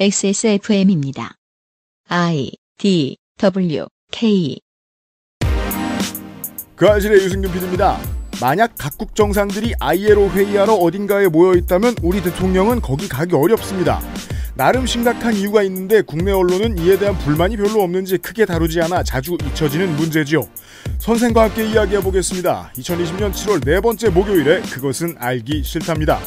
XSFM입니다. I D W K 그 아실의 유승균 PD입니다. 만약 각국 정상들이 ILO 회의하러 어딘가에 모여 있다면 우리 대통령은 거기 가기 어렵습니다. 나름 심각한 이유가 있는데 국내 언론은 이에 대한 불만이 별로 없는지 크게 다루지 않아 자주 잊혀지는 문제지요. 선생과 함께 이야기해 보겠습니다. 2020년 7월 네 번째 목요일에 그것은 알기 싫답니다.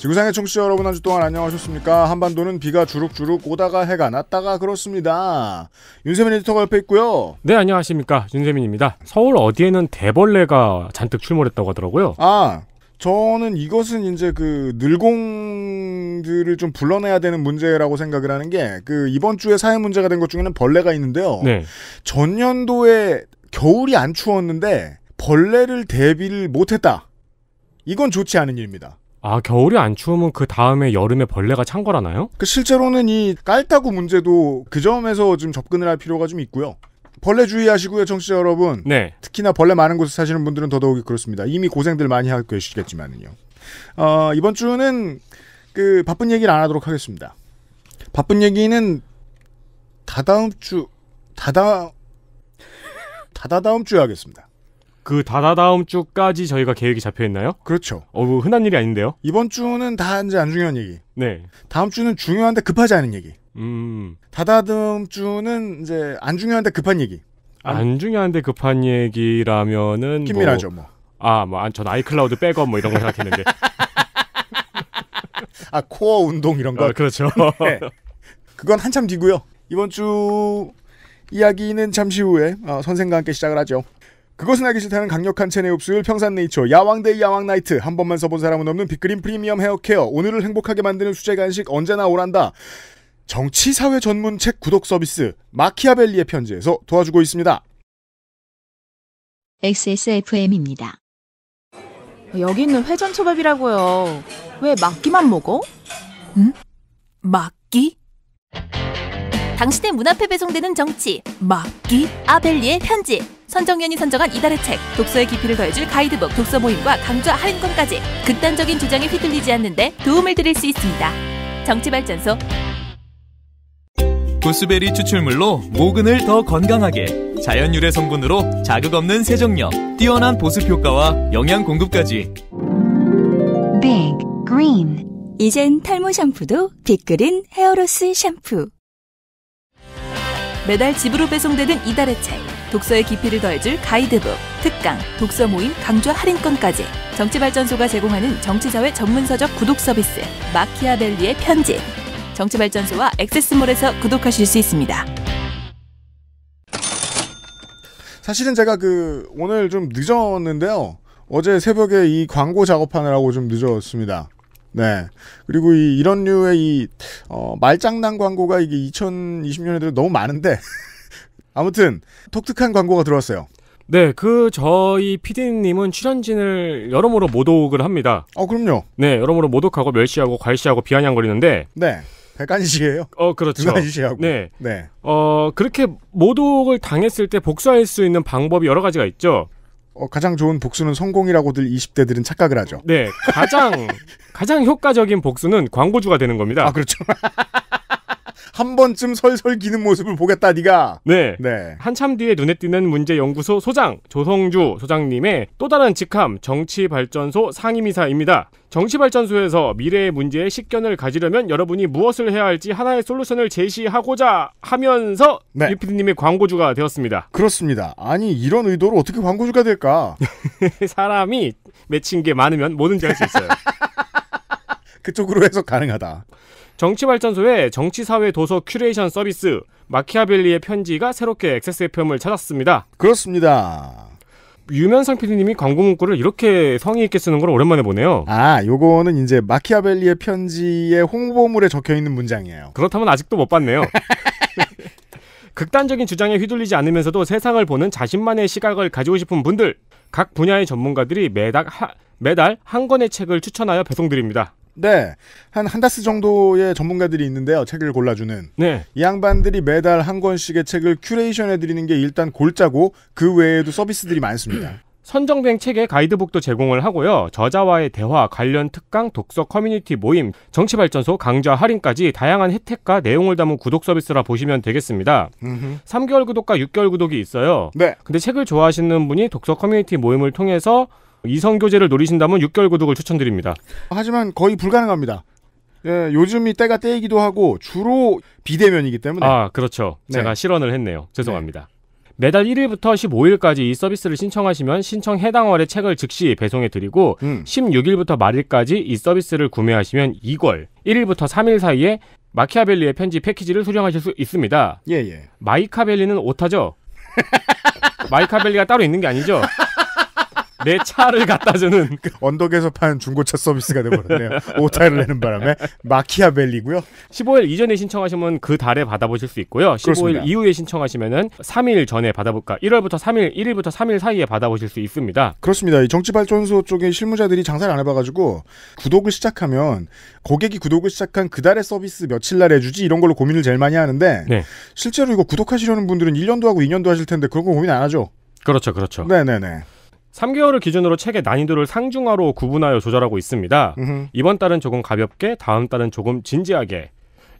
지구상의 청취자 여러분 한 주 동안 안녕하셨습니까? 한반도는 비가 주룩주룩 오다가 해가 났다가 그렇습니다. 윤세민 에디터가 옆에 있고요. 네, 안녕하십니까. 윤세민입니다. 서울 어디에는 대벌레가 잔뜩 출몰했다고 하더라고요. 아, 저는 이것은 이제 그 늘공들을 좀 불러내야 되는 문제라고 생각을 하는 게 그 이번 주에 사회 문제가 된 것 중에는 벌레가 있는데요. 네. 전년도에 겨울이 안 추웠는데 벌레를 대비를 못했다. 이건 좋지 않은 일입니다. 아 겨울이 안 추우면 그 다음에 여름에 벌레가 찬 거라나요? 그 실제로는 이 깔따구 문제도 그 점에서 좀 접근을 할 필요가 좀 있고요. 벌레 주의하시고요, 청취자 여러분. 네. 특히나 벌레 많은 곳에 사시는 분들은 더더욱이 그렇습니다. 이미 고생들 많이 하고 계시겠지만요. 어, 이번 주는 그 바쁜 얘기를 안 하도록 하겠습니다. 바쁜 얘기는 다다음 주 다다 다다다음 주에 하겠습니다. 그 다다다음 주까지 저희가 계획이 잡혀 있나요? 그렇죠. 어, 뭐 흔한 일이 아닌데요. 이번 주는 다 이제 안 중요한 얘기. 네. 다음 주는 중요한데 급하지 않은 얘기. 음. 다다음 다 주는 이제 안 중요한데 급한 얘기. 안, 안 중요한데 급한 얘기라면은 김밀하죠 뭐, 뭐. 아, 뭐, 전 아이클라우드 백업 뭐 이런 거 생각했는데. 아, 코어 운동 이런 거. 어, 그렇죠. 네. 그건 한참 뒤고요. 이번 주 이야기는 잠시 후에 어, 선생과 함께 시작을 하죠. 그것은 알기 싫다는 강력한 체내 흡수율 평산네이처 야왕데이 야왕나이트 한 번만 써본 사람은 없는 빅그린 프리미엄 헤어케어 오늘을 행복하게 만드는 수제 간식 언제나 오란다 정치사회 전문 책 구독 서비스 마키아벨리의 편지에서 도와주고 있습니다. XSFM입니다. 여기 는 회전초밥이라고요. 왜 막기만 먹어? 응? 막기? 당신의 문 앞에 배송되는 정치 막기 아벨리의 편지 선정연이 선정한 이달의 책, 독서의 깊이를 더해줄 가이드북, 독서 모임과 강좌 할인권까지 극단적인 주장에 휘둘리지 않는데 도움을 드릴 수 있습니다. 정치발전소 구스베리 추출물로 모근을 더 건강하게 자연 유래 성분으로 자극 없는 세정력, 뛰어난 보습 효과와 영양 공급까지. Big 이젠 탈모 샴푸도 빅그린 헤어로스 샴푸 매달 집으로 배송되는 이달의 책 독서의 깊이를 더해줄 가이드북, 특강, 독서 모임 강좌 할인권까지 정치발전소가 제공하는 정치사회 전문서적 구독 서비스 마키아벨리의 편지 정치발전소와 액세스몰에서 구독하실 수 있습니다. 사실은 제가 그 오늘 좀 늦었는데요. 어제 새벽에 이 광고 작업하느라고 좀 늦었습니다. 네. 그리고 이, 이런 류의 이, 어, 말장난 광고가 이게 2020년에 도 너무 많은데. 아무튼 독특한 광고가 들어왔어요. 네, 그 저희 피디님은 출연진을 여러모로 모독을 합니다. 어, 그럼요. 네, 여러모로 모독하고 멸시하고 괄시하고 비아냥거리는데. 네. 백간식이에요. 어, 그렇죠. 백간식하고. 네. 네. 어, 그렇게 모독을 당했을 때 복수할 수 있는 방법이 여러 가지가 있죠. 어, 가장 좋은 복수는 성공이라고들 20대들은 착각을 하죠. 네. 가장, 가장 효과적인 복수는 광고주가 되는 겁니다. 아, 그렇죠. 한 번쯤 설설 기는 모습을 보겠다 니가 네. 네. 한참 뒤에 눈에 띄는 문제연구소 소장 조성주 소장님의 또 다른 직함 정치발전소 상임이사입니다. 정치발전소에서 미래의 문제에 식견을 가지려면 여러분이 무엇을 해야 할지 하나의 솔루션을 제시하고자 하면서 네. 유피디님의 광고주가 되었습니다. 그렇습니다. 아니 이런 의도로 어떻게 광고주가 될까? 사람이 맺힌 게 많으면 뭐든지 할 수 있어요. 그쪽으로 해석 가능하다. 정치발전소의 정치사회 도서 큐레이션 서비스 마키아벨리의 편지가 새롭게 XSFM을 찾았습니다. 그렇습니다. 유면상 PD님이 광고 문구를 이렇게 성의 있게 쓰는 걸 오랜만에 보네요. 아, 요거는 이제 마키아벨리의 편지의 홍보물에 적혀 있는 문장이에요. 그렇다면 아직도 못 봤네요. 극단적인 주장에 휘둘리지 않으면서도 세상을 보는 자신만의 시각을 가지고 싶은 분들, 각 분야의 전문가들이 매달 하, 매달 한 권의 책을 추천하여 배송드립니다. 네. 한, 한 다스 정도의 전문가들이 있는데요. 책을 골라주는. 네. 이 양반들이 매달 한 권씩의 책을 큐레이션 해드리는 게 일단 골짜고그 외에도 서비스들이 많습니다. 선정된 책의 가이드북도 제공을 하고요. 저자와의 대화, 관련 특강, 독서 커뮤니티 모임, 정치발전소, 강좌 할인까지 다양한 혜택과 내용을 담은 구독 서비스라 보시면 되겠습니다. 음흠. 3개월 구독과 6개월 구독이 있어요. 네. 근데 책을 좋아하시는 분이 독서 커뮤니티 모임을 통해서 이성교제를 노리신다면 6개월 구독을 추천드립니다. 하지만 거의 불가능합니다. 예, 요즘이 때가 때이기도 하고 주로 비대면이기 때문에. 아, 그렇죠. 네. 제가 실언을 했네요. 죄송합니다. 네. 매달 1일부터 15일까지 이 서비스를 신청하시면 신청 해당 월의 책을 즉시 배송해 드리고 음. 16일부터 말일까지 이 서비스를 구매하시면 2걸 1일부터 3일 사이에 마키아벨리의 편지 패키지를 수령하실 수 있습니다. 예, 예. 마이카벨리는 오타죠? 마이카벨리가 따로 있는 게 아니죠? 내 차를 갖다주는 그 언덕에서 판 중고차 서비스가 되버렸네요. 오타를 내는 바람에 마키아벨리고요. 15일 이전에 신청하시면 그 달에 받아보실 수 있고요. 15일 그렇습니다. 이후에 신청하시면은 3일 전에 받아볼까? 1월부터 3일, 1일부터 3일 사이에 받아보실 수 있습니다. 그렇습니다. 이 정치발전소 쪽에 실무자들이 장사를 안 해봐가지고 구독을 시작하면 고객이 구독을 시작한 그 달의 서비스 며칠 날 해주지 이런 걸로 고민을 제일 많이 하는데 네. 실제로 이거 구독하시려는 분들은 1년도 하고 2년도 하실 텐데 그런 거 고민 안 하죠. 그렇죠, 그렇죠. 네네네. 네, 네. 3개월을 기준으로 책의 난이도를 상중하로 구분하여 조절하고 있습니다. 으흠. 이번 달은 조금 가볍게, 다음 달은 조금 진지하게.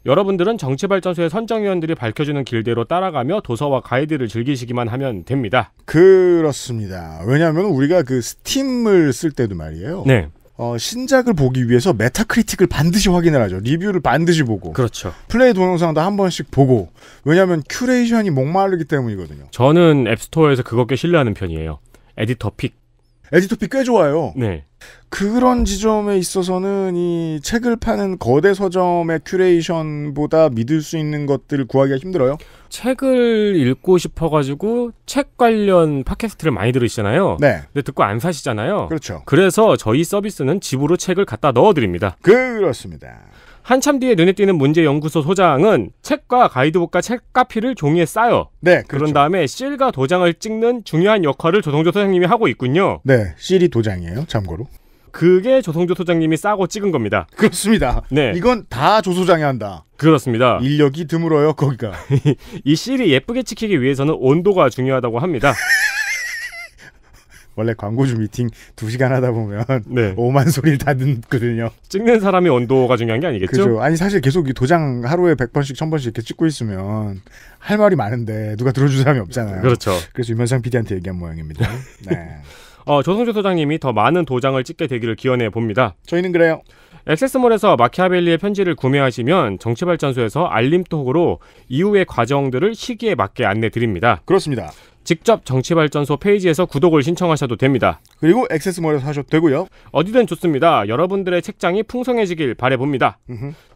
여러분들은 정치발전소의 선정위원들이 밝혀주는 길대로 따라가며 도서와 가이드를 즐기시기만 하면 됩니다. 그렇습니다. 왜냐하면 우리가 그 스팀을 쓸 때도 말이에요. 네. 어, 신작을 보기 위해서 메타크리틱을 반드시 확인을 하죠. 리뷰를 반드시 보고. 그렇죠. 플레이 동영상도 한 번씩 보고. 왜냐하면 큐레이션이 목마르기 때문이거든요. 저는 앱스토어에서 그것 꽤 신뢰하는 편이에요. 에디터 픽. 에디터 픽꽤 좋아요. 네. 그런 지점에 있어서는 이 책을 파는 거대 서점의 큐레이션보다 믿을 수 있는 것들을 구하기가 힘들어요. 책을 읽고 싶어가지고 책 관련 팟캐스트를 많이 들으시잖아요. 네. 근데 듣고 안 사시잖아요. 그렇죠. 그래서 저희 서비스는 집으로 책을 갖다 넣어드립니다. 그렇습니다. 한참 뒤에 눈에 띄는 문제 연구소 소장은 책과 가이드북과 책카피를 종이에 싸요. 네. 그렇죠. 그런 다음에 실과 도장을 찍는 중요한 역할을 조성조 소장님이 하고 있군요. 네. 실이 도장이에요. 참고로. 그게 조성조 소장님이 싸고 찍은 겁니다. 그렇습니다. 네. 이건 다조 소장이 한다. 그렇습니다. 인력이 드물어요, 거기가. 이 실이 예쁘게 찍히기 위해서는 온도가 중요하다고 합니다. 원래 광고주 미팅 2시간 하다 보면 네. 오만 소리를 다 듣거든요. 찍는 사람의 온도가 중요한 게 아니겠죠? 그죠. 아니 사실 계속 이 도장 하루에 100번씩 1000번씩 이렇게 찍고 있으면 할 말이 많은데 누가 들어줄 사람이 없잖아요. 그렇죠. 그래서 유면상 PD한테 얘기한 모양입니다. 네. 어, 조성주 소장님이 더 많은 도장을 찍게 되기를 기원해 봅니다. 저희는 그래요. 액세스몰에서 마키아벨리의 편지를 구매하시면 정치발전소에서 알림톡으로 이후의 과정들을 시기에 맞게 안내 드립니다. 그렇습니다. 직접 정치발전소 페이지에서 구독을 신청하셔도 됩니다. 그리고 액세스몰에서 하셔도 되고요. 어디든 좋습니다. 여러분들의 책장이 풍성해지길 바래봅니다.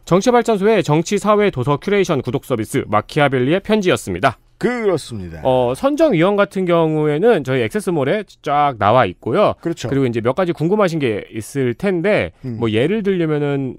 정치발전소의 정치 사회 도서 큐레이션 구독 서비스 마키아벨리의 편지였습니다. 그렇습니다. 어, 선정위원 같은 경우에는 저희 액세스몰에 쫙 나와 있고요. 그렇죠. 그리고 이제 몇 가지 궁금하신 게 있을 텐데, 음. 뭐 예를 들려면은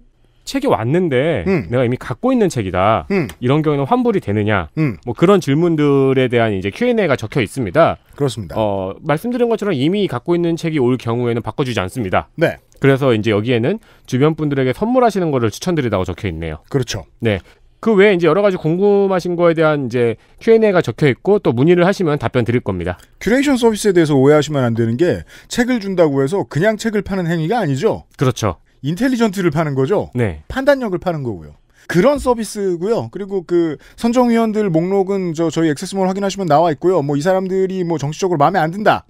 책이 왔는데 음. 내가 이미 갖고 있는 책이다. 음. 이런 경우에는 환불이 되느냐? 음. 뭐 그런 질문들에 대한 이제 Q&A가 적혀 있습니다. 그렇습니다. 어, 말씀드린 것처럼 이미 갖고 있는 책이 올 경우에는 바꿔주지 않습니다. 네. 그래서 이제 여기에는 주변 분들에게 선물하시는 것을 추천드리다고 적혀 있네요. 그렇죠. 네. 그 외에 이제 여러 가지 궁금하신 거에 대한 이제 Q&A가 적혀 있고 또 문의를 하시면 답변 드릴 겁니다. 큐레이션 서비스에 대해서 오해하시면 안 되는 게 책을 준다고 해서 그냥 책을 파는 행위가 아니죠. 그렇죠. 인텔리전트를 파는 거죠. 네. 판단력을 파는 거고요. 그런 서비스고요. 그리고 그 선정위원들 목록은 저 저희 액세스몰 확인하시면 나와 있고요. 뭐 이 사람들이 뭐 정치적으로 마음에 안 든다.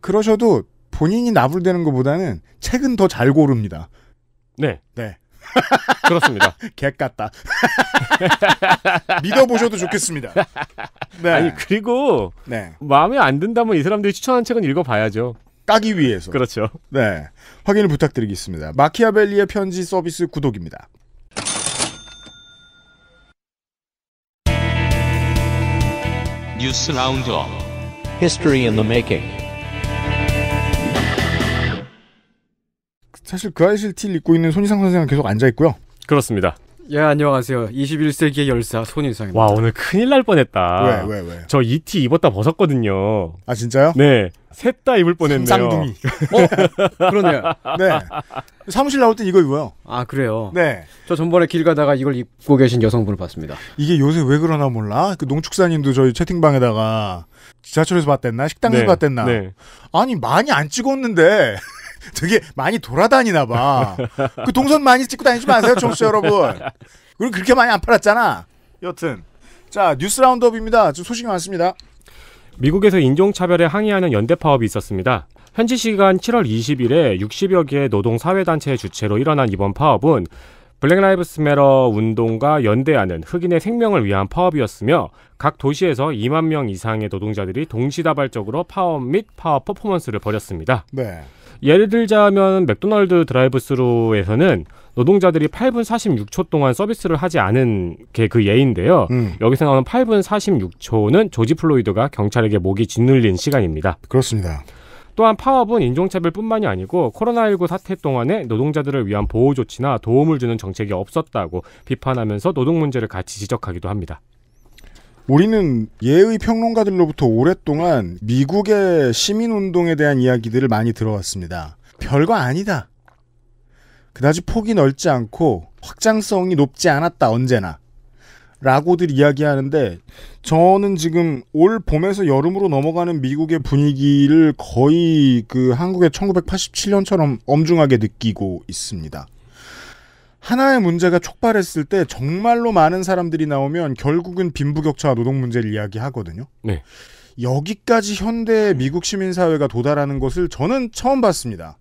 그러셔도 본인이 나불대는 것보다는 책은 더 잘 고릅니다. 네. 네. 그렇습니다. 객 같다. 믿어보셔도 좋겠습니다. 네. 아니, 그리고, 네. 마음에 안 든다면 이 사람들이 추천한 책은 읽어봐야죠. 까기 위해서. 그렇죠. 네. 확인을 부탁드리겠습니다. 마키아벨리의 편지 서비스 구독입니다. 뉴스 라운드업 History i 사실 그 아이실 티 입고 있는 손희상 선생은 계속 앉아 있고요. 그렇습니다. 예 안녕하세요. 21세기의 열사 손인상입니다. 와 오늘 큰일 날 뻔했다. 왜왜 왜, 왜? 저 ET 입었다 벗었거든요. 아 진짜요? 네. 셋 다 입을 뻔했네요. 쌍둥이. 어? 그러네요. 네. 사무실 나올 땐 이거 입어요. 아 그래요. 네. 저 전번에 길 가다가 이걸 입고 계신 여성분을 봤습니다. 이게 요새 왜 그러나 몰라. 그 농축사님도 저희 채팅방에다가 지하철에서 봤댔나 식당에서 네, 봤댔나. 네. 아니 많이 안 찍었는데. 되게 많이 돌아다니나 봐. 그 동선 많이 찍고 다니지 마세요, 청취자 여러분. 우리 그렇게 많이 안 팔았잖아. 여튼 자 뉴스 라운드업입니다. 소식이 많습니다. 미국에서 인종차별에 항의하는 연대 파업이 있었습니다. 현지 시간 7월 20일에 60여 개의 노동사회단체의 주체로 일어난 이번 파업은 블랙 라이브스 메러 운동과 연대하는 흑인의 생명을 위한 파업이었으며 각 도시에서 2만 명 이상의 노동자들이 동시다발적으로 파업 및 파업 퍼포먼스를 벌였습니다. 네. 예를 들자면 맥도날드 드라이브스루에서는 노동자들이 8분 46초 동안 서비스를 하지 않은 게 그 예인데요. 음. 여기서 나오는 8분 46초는 조지 플로이드가 경찰에게 목이 짓눌린 시간입니다. 그렇습니다. 또한 파업은 인종차별뿐만이 아니고 코로나19 사태 동안에 노동자들을 위한 보호 조치나 도움을 주는 정책이 없었다고 비판하면서 노동 문제를 같이 지적하기도 합니다. 우리는 예의 평론가들로부터 오랫동안 미국의 시민운동에 대한 이야기들을 많이 들어왔습니다. 별거 아니다. 그다지 폭이 넓지 않고 확장성이 높지 않았다 언제나 라고들 이야기하는데 저는 지금 올 봄에서 여름으로 넘어가는 미국의 분위기를 거의 그 한국의 1987년처럼 엄중하게 느끼고 있습니다. 하나의 문제가 촉발했을 때 정말로 많은 사람들이 나오면 결국은 빈부격차와 노동 문제를 이야기하거든요. 네. 여기까지 현대 미국 시민사회가 도달하는 것을 저는 처음 봤습니다.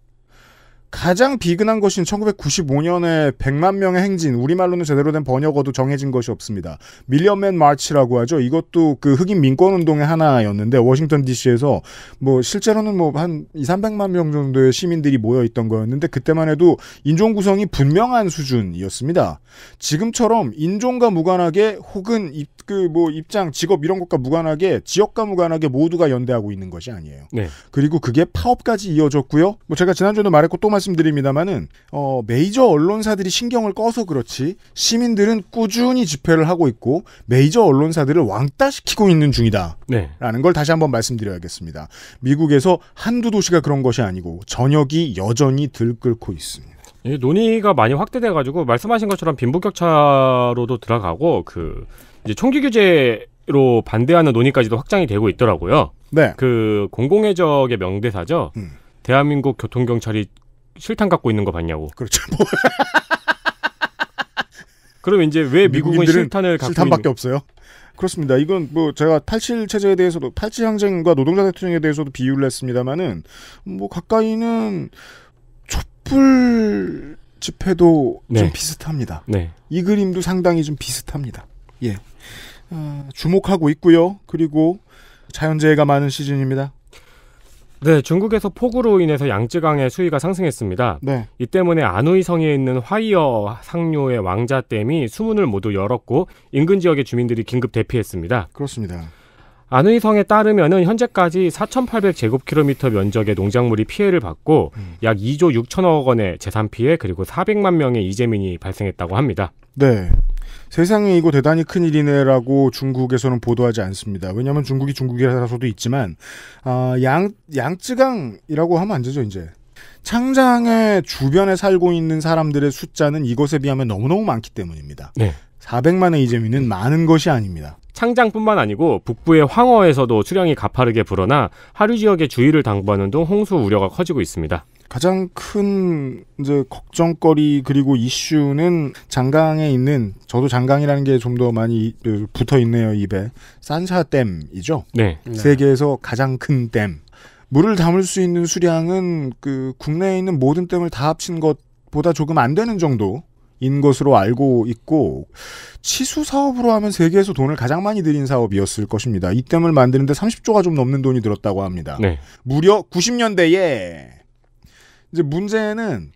가장 비근한 것인 1995년에 100만 명의 행진, 우리말로는 제대로 된 번역어도 정해진 것이 없습니다. 밀리언맨 마치라고 하죠. 이것도 그 흑인 민권 운동의 하나였는데 워싱턴 DC에서 뭐 실제로는 뭐 한 2, 300만 명 정도의 시민들이 모여 있던 거였는데 그때만 해도 인종 구성이 분명한 수준이었습니다. 지금처럼 인종과 무관하게 혹은 입그뭐 입장, 직업 이런 것과 무관하게 지역과 무관하게 모두가 연대하고 있는 것이 아니에요. 네. 그리고 그게 파업까지 이어졌고요. 뭐 제가 지난주에도 말했고 또 말. 했 말씀드립니다만은 어, 메이저 언론사들이 신경을 꺼서 그렇지 시민들은 꾸준히 집회를 하고 있고 메이저 언론사들을 왕따시키고 있는 중이다. 네. 라는 걸 다시 한번 말씀드려야겠습니다. 미국에서 한두 도시가 그런 것이 아니고 전역이 여전히 들끓고 있습니다. 예, 논의가 많이 확대돼 가지고 말씀하신 것처럼 빈부격차로도 들어가고 그 이제 총기 규제로 반대하는 논의까지도 확장이 되고 있더라고요. 네. 그 공공의적의 명대사죠. 음. 대한민국 교통경찰이 실탄 갖고 있는 거 봤냐고. 그렇죠. 뭐. 그럼 이제 왜 미국은 실탄을 갖고 실탄밖에 없어요? 그렇습니다. 이건 뭐 제가 탈실 체제에 대해서도 탈취 항쟁과 노동자 대통령에 대해서도 비유를 했습니다만은 뭐 가까이는 촛불 집회도 네. 좀 비슷합니다. 네. 이 그림도 상당히 좀 비슷합니다. 예. 어, 주목하고 있고요. 그리고 자연재해가 많은 시즌입니다. 네, 중국에서 폭우로 인해서 양쯔강의 수위가 상승했습니다. 네. 이 때문에 안후이성에 있는 화이어 상류의 왕자댐이 수문을 모두 열었고 인근 지역의 주민들이 긴급 대피했습니다. 그렇습니다. 안의성에 따르면은 현재까지 4,800제곱킬로미터 면적의 농작물이 피해를 받고 음. 약 2조 6천억 원의 재산 피해 그리고 400만 명의 이재민이 발생했다고 합니다. 네. 세상에 이거 대단히 큰 일이네라고 중국에서는 보도하지 않습니다. 왜냐하면 중국이 중국이라서도 있지만 어, 양 양쯔강이라고 하면 안 되죠 이제. 창장의 주변에 살고 있는 사람들의 숫자는 이것에 비하면 너무너무 많기 때문입니다. 네. 400만의 이재민은 많은 것이 아닙니다. 창장뿐만 아니고 북부의 황어에서도 수량이 가파르게 불어나 하류 지역의 주의를 당부하는 등 홍수 우려가 커지고 있습니다. 가장 큰 이제 걱정거리 그리고 이슈는 장강에 있는 저도 장강이라는 게 좀 더 많이 붙어 있네요 입에 산샤댐이죠 네. 네. 세계에서 가장 큰 댐. 물을 담을 수 있는 수량은 그 국내에 있는 모든 댐을 다 합친 것보다 조금 안 되는 정도 인 것으로 알고 있고 치수 사업으로 하면 세계에서 돈을 가장 많이 들인 사업이었을 것입니다. 이 댐을 만드는데 30조가 좀 넘는 돈이 들었다고 합니다. 네. 무려 90년대에 이제 문제는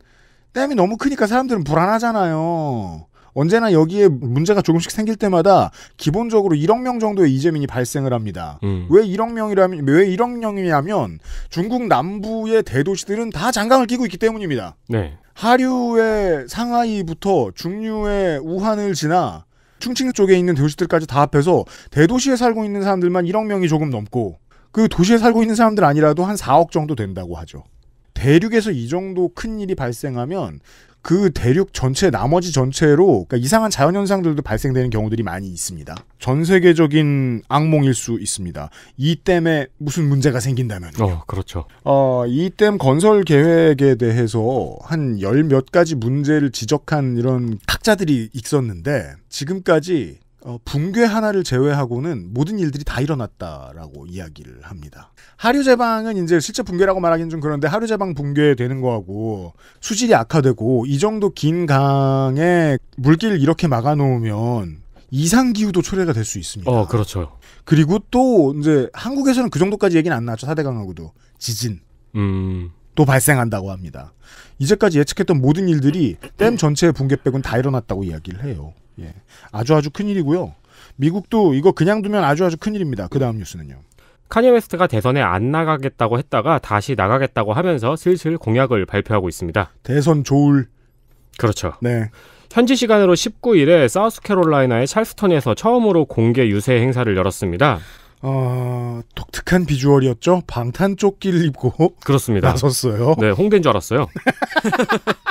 댐이 너무 크니까 사람들은 불안하잖아요. 언제나 여기에 문제가 조금씩 생길 때마다 기본적으로 1억 명 정도의 이재민이 발생을 합니다. 음. 왜 1억 명이라면 왜 1억 명이냐면 중국 남부의 대도시들은 다 장강을 끼고 있기 때문입니다. 네. 하류의 상하이부터 중류의 우한을 지나 충칭 쪽에 있는 도시들까지 다 합해서 대도시에 살고 있는 사람들만 1억 명이 조금 넘고 그 도시에 살고 있는 사람들 아니라도 한 4억 정도 된다고 하죠. 대륙에서 이 정도 큰 일이 발생하면 그 대륙 전체 나머지 전체로 그러니까 이상한 자연 현상들도 발생되는 경우들이 많이 있습니다. 전 세계적인 악몽일 수 있습니다. 이 댐에 무슨 문제가 생긴다면. 어, 그렇죠. 어, 이댐 건설 계획에 대해서 한 열 몇 가지 문제를 지적한 이런 학자들이 있었는데 지금까지 어, 붕괴 하나를 제외하고는 모든 일들이 다 일어났다라고 이야기를 합니다. 하류 제방은 이제 실제 붕괴라고 말하기는 좀 그런데 하류 제방 붕괴되는 거하고 수질이 악화되고 이 정도 긴 강에 물길 을 이렇게 막아놓으면 이상 기후도 초래가 될 수 있습니다. 어, 그렇죠. 그리고 또 이제 한국에서는 그 정도까지 얘기는 안 나왔죠. 사대강하고도 지진. 음. 또 발생한다고 합니다. 이제까지 예측했던 모든 일들이 댐 전체의 붕괴 빼곤 다 일어났다고 이야기를 해요. 예. 아주 아주 큰 일이고요. 미국도 이거 그냥 두면 아주 아주 큰 일입니다. 그 다음 뉴스는요. 카니 웨스트가 대선에 안 나가겠다고 했다가 다시 나가겠다고 하면서 슬슬 공약을 발표하고 있습니다. 대선 좋을. 그렇죠. 네. 현지 시간으로 19일에 사우스캐롤라이나의 찰스턴에서 처음으로 공개 유세 행사를 열었습니다. 어, 독특한 비주얼이었죠. 방탄 조끼를 입고 그렇습니다. 나섰어요. 네, 홍대인 줄 알았어요.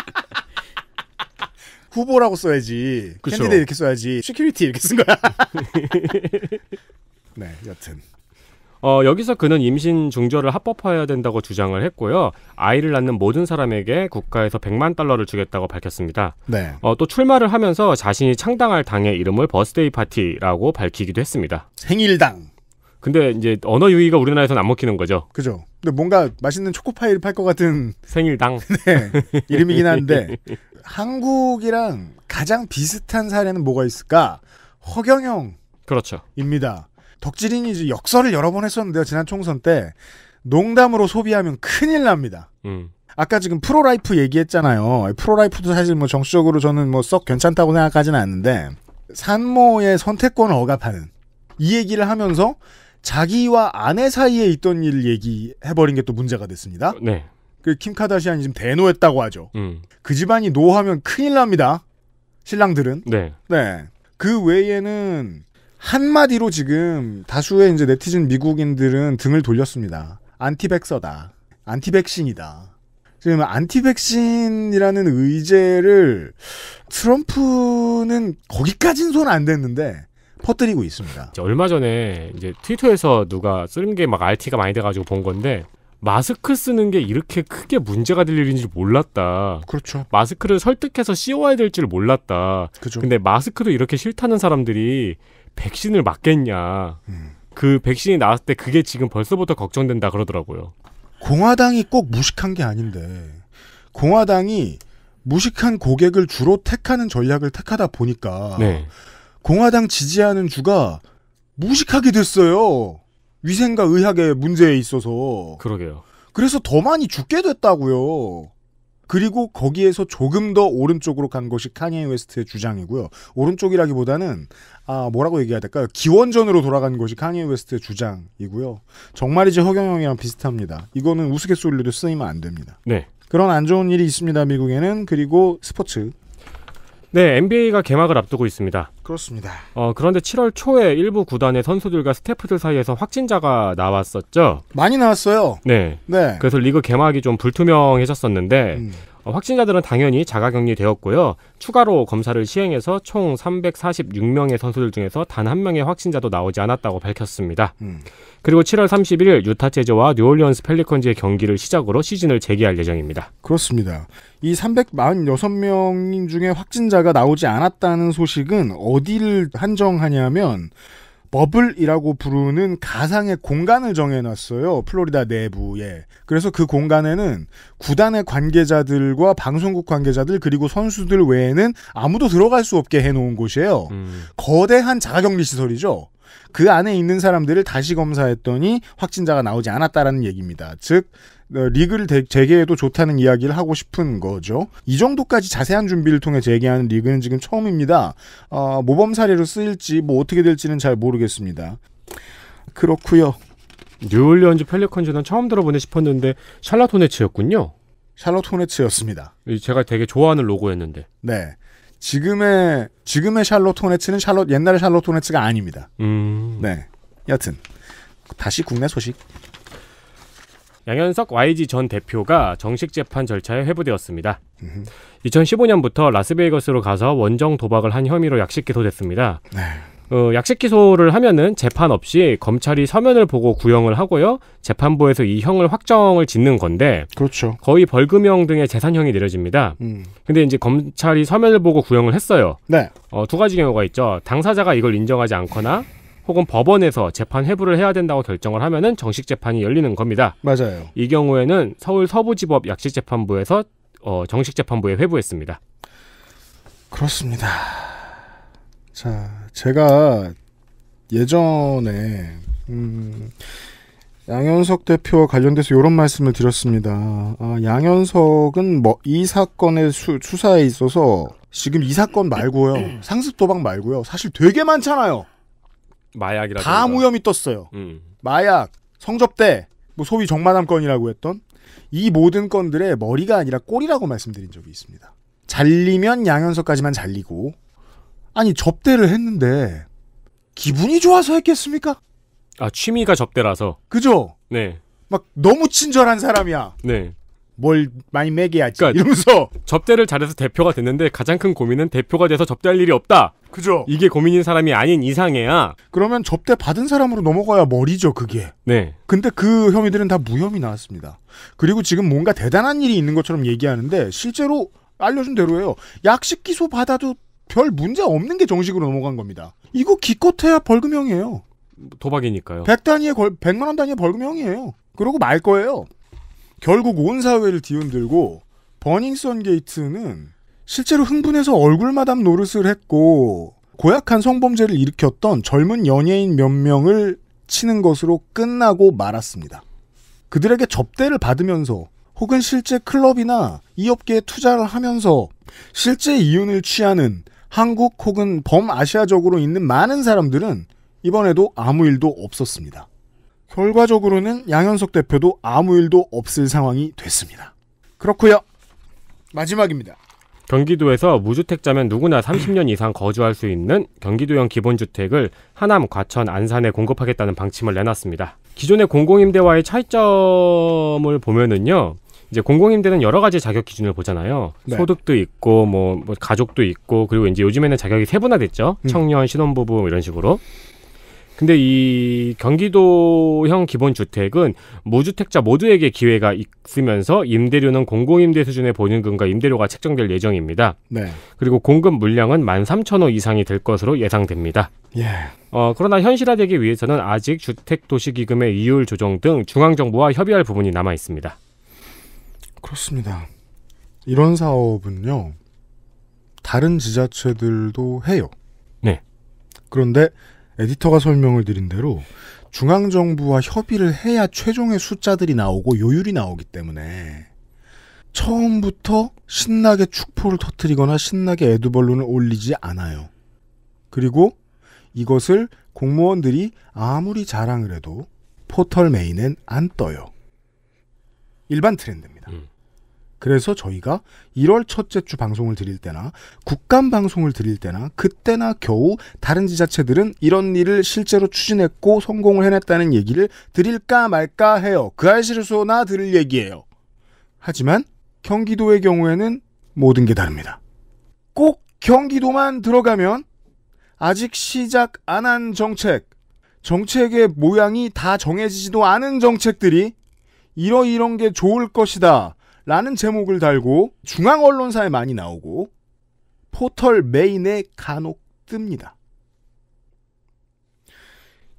후보라고 써야지. 그쵸. 캔디데이 이렇게 써야지. 시큐리티 이렇게 쓴 거야. 네, 여튼. 어, 여기서 그는 임신 중절을 합법화해야 된다고 주장을 했고요. 아이를 낳는 모든 사람에게 국가에서 100만 달러를 주겠다고 밝혔습니다. 네. 어, 또 출마를 하면서 자신이 창당할 당의 이름을 버스데이 파티라고 밝히기도 했습니다. 생일당. 근데 이제 언어 유희가 우리나라에서는 안 먹히는 거죠. 그죠. 근데 뭔가 맛있는 초코파이를 팔 것 같은 생일당 네, 이름이긴 한데 한국이랑 가장 비슷한 사례는 뭐가 있을까? 허경영 그렇죠. 입니다. 덕질인이 이제 역설을 여러 번 했었는데요. 지난 총선 때 농담으로 소비하면 큰일 납니다. 음. 아까 지금 프로라이프 얘기했잖아요. 프로라이프도 사실 뭐 정치적으로 저는 뭐 썩 괜찮다고 생각하지는 않는데 산모의 선택권을 억압하는 이 얘기를 하면서 자기와 아내 사이에 있던 일 얘기해버린 게 또 문제가 됐습니다. 네. 그킴 카다시안이 지금 대노했다고 하죠. 음. 그 집안이 노하면 큰일 납니다. 신랑들은. 네. 네. 그 외에는 한마디로 지금 다수의 이제 네티즌 미국인들은 등을 돌렸습니다. 안티백서다. 안티백신이다. 지금 안티백신이라는 의제를 트럼프는 거기까진 손 안 댔는데 퍼뜨리고 있습니다. 얼마 전에 이제 트위터에서 누가 쓰는 게막 RT가 많이 돼가지고 본 건데 마스크 쓰는 게 이렇게 크게 문제가 될 일인지 몰랐다. 그렇죠. 마스크를 설득해서 씌워야 될 줄 몰랐다. 그죠. 근데 마스크도 이렇게 싫다는 사람들이 백신을 맞겠냐. 음. 그 백신이 나왔을 때 그게 지금 벌써부터 걱정된다 그러더라고요. 공화당이 꼭 무식한 게 아닌데 공화당이 무식한 고객을 주로 택하는 전략을 택하다 보니까 네. 공화당 지지하는 주가 무식하게 됐어요. 위생과 의학의 문제에 있어서. 그러게요. 그래서 더 많이 죽게 됐다고요. 그리고 거기에서 조금 더 오른쪽으로 간 것이 카니에 웨스트의 주장이고요. 오른쪽이라기보다는 아 뭐라고 얘기해야 될까요? 기원전으로 돌아간 것이 카니에 웨스트의 주장이고요. 정말이지 허경영이랑 비슷합니다. 이거는 우스갯소리로 쓰이면 안 됩니다. 네. 그런 안 좋은 일이 있습니다. 미국에는 그리고 스포츠 네, NBA가 개막을 앞두고 있습니다. 그렇습니다. 어, 그런데 7월 초에 일부 구단의 선수들과 스태프들 사이에서 확진자가 나왔었죠. 많이 나왔어요. 네. 네. 그래서 리그 개막이 좀 불투명해졌었는데 음. 어, 확진자들은 당연히 자가격리되었고요. 추가로 검사를 시행해서 총 346명의 선수들 중에서 단 한 명의 확진자도 나오지 않았다고 밝혔습니다. 음. 그리고 7월 31일 유타 제저와 뉴올리언스 펠리컨즈의 경기를 시작으로 시즌을 재개할 예정입니다. 그렇습니다. 이 346명 중에 확진자가 나오지 않았다는 소식은 어디를 한정하냐면 버블이라고 부르는 가상의 공간을 정해놨어요. 플로리다 내부에. 그래서 그 공간에는 구단의 관계자들과 방송국 관계자들 그리고 선수들 외에는 아무도 들어갈 수 없게 해놓은 곳이에요. 음. 거대한 자가격리 시설이죠. 그 안에 있는 사람들을 다시 검사했더니 확진자가 나오지 않았다라는 얘기입니다. 즉 어, 리그를 재개해도 좋다는 이야기를 하고 싶은 거죠. 이 정도까지 자세한 준비를 통해 재개하는 리그는 지금 처음입니다. 어, 모범 사례로 쓰일지 뭐 어떻게 될지는 잘 모르겠습니다. 그렇고요. 뉴올리언즈 펠리컨즈는 처음 들어보네 싶었는데 샬라토네츠였군요샬로토네츠였습니다 제가 되게 좋아하는 로고였는데. 네. 지금의 지금의 샬로토네츠는 샬롯 옛날의 샬로토네츠가 아닙니다. 음... 네. 여튼 다시 국내 소식. 양현석 YG 전 대표가 정식 재판 절차에 회부되었습니다. 2015년부터 라스베이거스로 가서 원정 도박을 한 혐의로 약식 기소됐습니다. 네. 어, 약식 기소를 하면은 재판 없이 검찰이 서면을 보고 구형을 하고요. 재판부에서 이 형을 확정을 짓는 건데 그렇죠. 거의 벌금형 등의 재산형이 내려집니다. 음. 근데 이제 검찰이 서면을 보고 구형을 했어요. 네. 어, 두 가지 경우가 있죠. 당사자가 이걸 인정하지 않거나 혹은 법원에서 재판 회부를 해야 된다고 결정을 하면은 정식 재판이 열리는 겁니다. 맞아요. 이 경우에는 서울 서부지법 약식재판부에서 어, 정식 재판부에 회부했습니다. 그렇습니다. 자, 제가 예전에 음, 양현석 대표와 관련돼서 이런 말씀을 드렸습니다. 아, 양현석은 뭐 이 사건의 수, 수사에 있어서 지금 이 사건 말고요, 상습 도박 말고요, 사실 되게 많잖아요. 마약이라 가무염이 떴어요. 음. 마약, 성접대, 뭐 소위 정마담 건이라고 했던 이 모든 건들의 머리가 아니라 꼬리라고 말씀드린 적이 있습니다. 잘리면 양현석까지만 잘리고 아니 접대를 했는데 기분이 좋아서 했겠습니까? 아 취미가 접대라서 그죠? 네. 막 너무 친절한 사람이야. 네. 뭘 많이 매겨야지 그러니까 이러면서 접대를 잘해서 대표가 됐는데 가장 큰 고민은 대표가 돼서 접대할 일이 없다. 그죠? 이게 고민인 사람이 아닌 이상해야 그러면 접대 받은 사람으로 넘어가야 머리죠 그게. 네. 근데 그 혐의들은 다 무혐의 나왔습니다. 그리고 지금 뭔가 대단한 일이 있는 것처럼 얘기하는데 실제로 알려준 대로예요. 약식 기소 받아도 별 문제 없는 게 정식으로 넘어간 겁니다. 이거 기껏해야 벌금형이에요. 도박이니까요. 100 단위에 걸, 100만 원 단위의 벌금형이에요. 그러고 말 거예요. 결국 온 사회를 뒤흔들고 버닝썬 게이트는 실제로 흥분해서 얼굴마담 노릇을 했고 고약한 성범죄를 일으켰던 젊은 연예인 몇 명을 치는 것으로 끝나고 말았습니다. 그들에게 접대를 받으면서 혹은 실제 클럽이나 이 업계에 투자를 하면서 실제 이윤을 취하는 한국 혹은 범아시아적으로 있는 많은 사람들은 이번에도 아무 일도 없었습니다. 결과적으로는 양현석 대표도 아무 일도 없을 상황이 됐습니다. 그렇고요. 마지막입니다. 경기도에서 무주택자면 누구나 30년 이상 거주할 수 있는 경기도형 기본주택을 하남, 과천, 안산에 공급하겠다는 방침을 내놨습니다. 기존의 공공임대와의 차이점을 보면은요. 이제 공공임대는 여러 가지 자격 기준을 보잖아요. 네. 소득도 있고 뭐, 뭐, 가족도 있고 그리고 이제 요즘에는 자격이 세분화됐죠. 음. 청년, 신혼부부 뭐 이런 식으로. 근데 이 경기도형 기본주택은 무주택자 모두에게 기회가 있으면서 임대료는 공공임대 수준의 보증금과 임대료가 책정될 예정입니다. 네. 그리고 공급 물량은 13,000호 이상이 될 것으로 예상됩니다. 예. 어, 그러나 현실화되기 위해서는 아직 주택도시기금의 이율 조정 등 중앙정부와 협의할 부분이 남아 있습니다. 그렇습니다. 이런 사업은요, 다른 지자체들도 해요. 네. 그런데 에디터가 설명을 드린 대로 중앙정부와 협의를 해야 최종의 숫자들이 나오고 요율이 나오기 때문에 처음부터 신나게 축포를 터뜨리거나 신나게 에드벌룬을 올리지 않아요. 그리고 이것을 공무원들이 아무리 자랑을 해도 포털 메인은 안 떠요. 일반 트렌드 그래서 저희가 1월 첫째 주 방송을 드릴 때나 국감 방송을 드릴 때나 그때나 겨우 다른 지자체들은 이런 일을 실제로 추진했고 성공을 해냈다는 얘기를 드릴까 말까 해요. 그 알실소나 들을 얘기예요. 하지만 경기도의 경우에는 모든 게 다릅니다. 꼭 경기도만 들어가면 아직 시작 안 한 정책, 정책의 모양이 다 정해지지도 않은 정책들이 이러이런 게 좋을 것이다. 라는 제목을 달고 중앙 언론사에 많이 나오고 포털 메인에 간혹 뜹니다.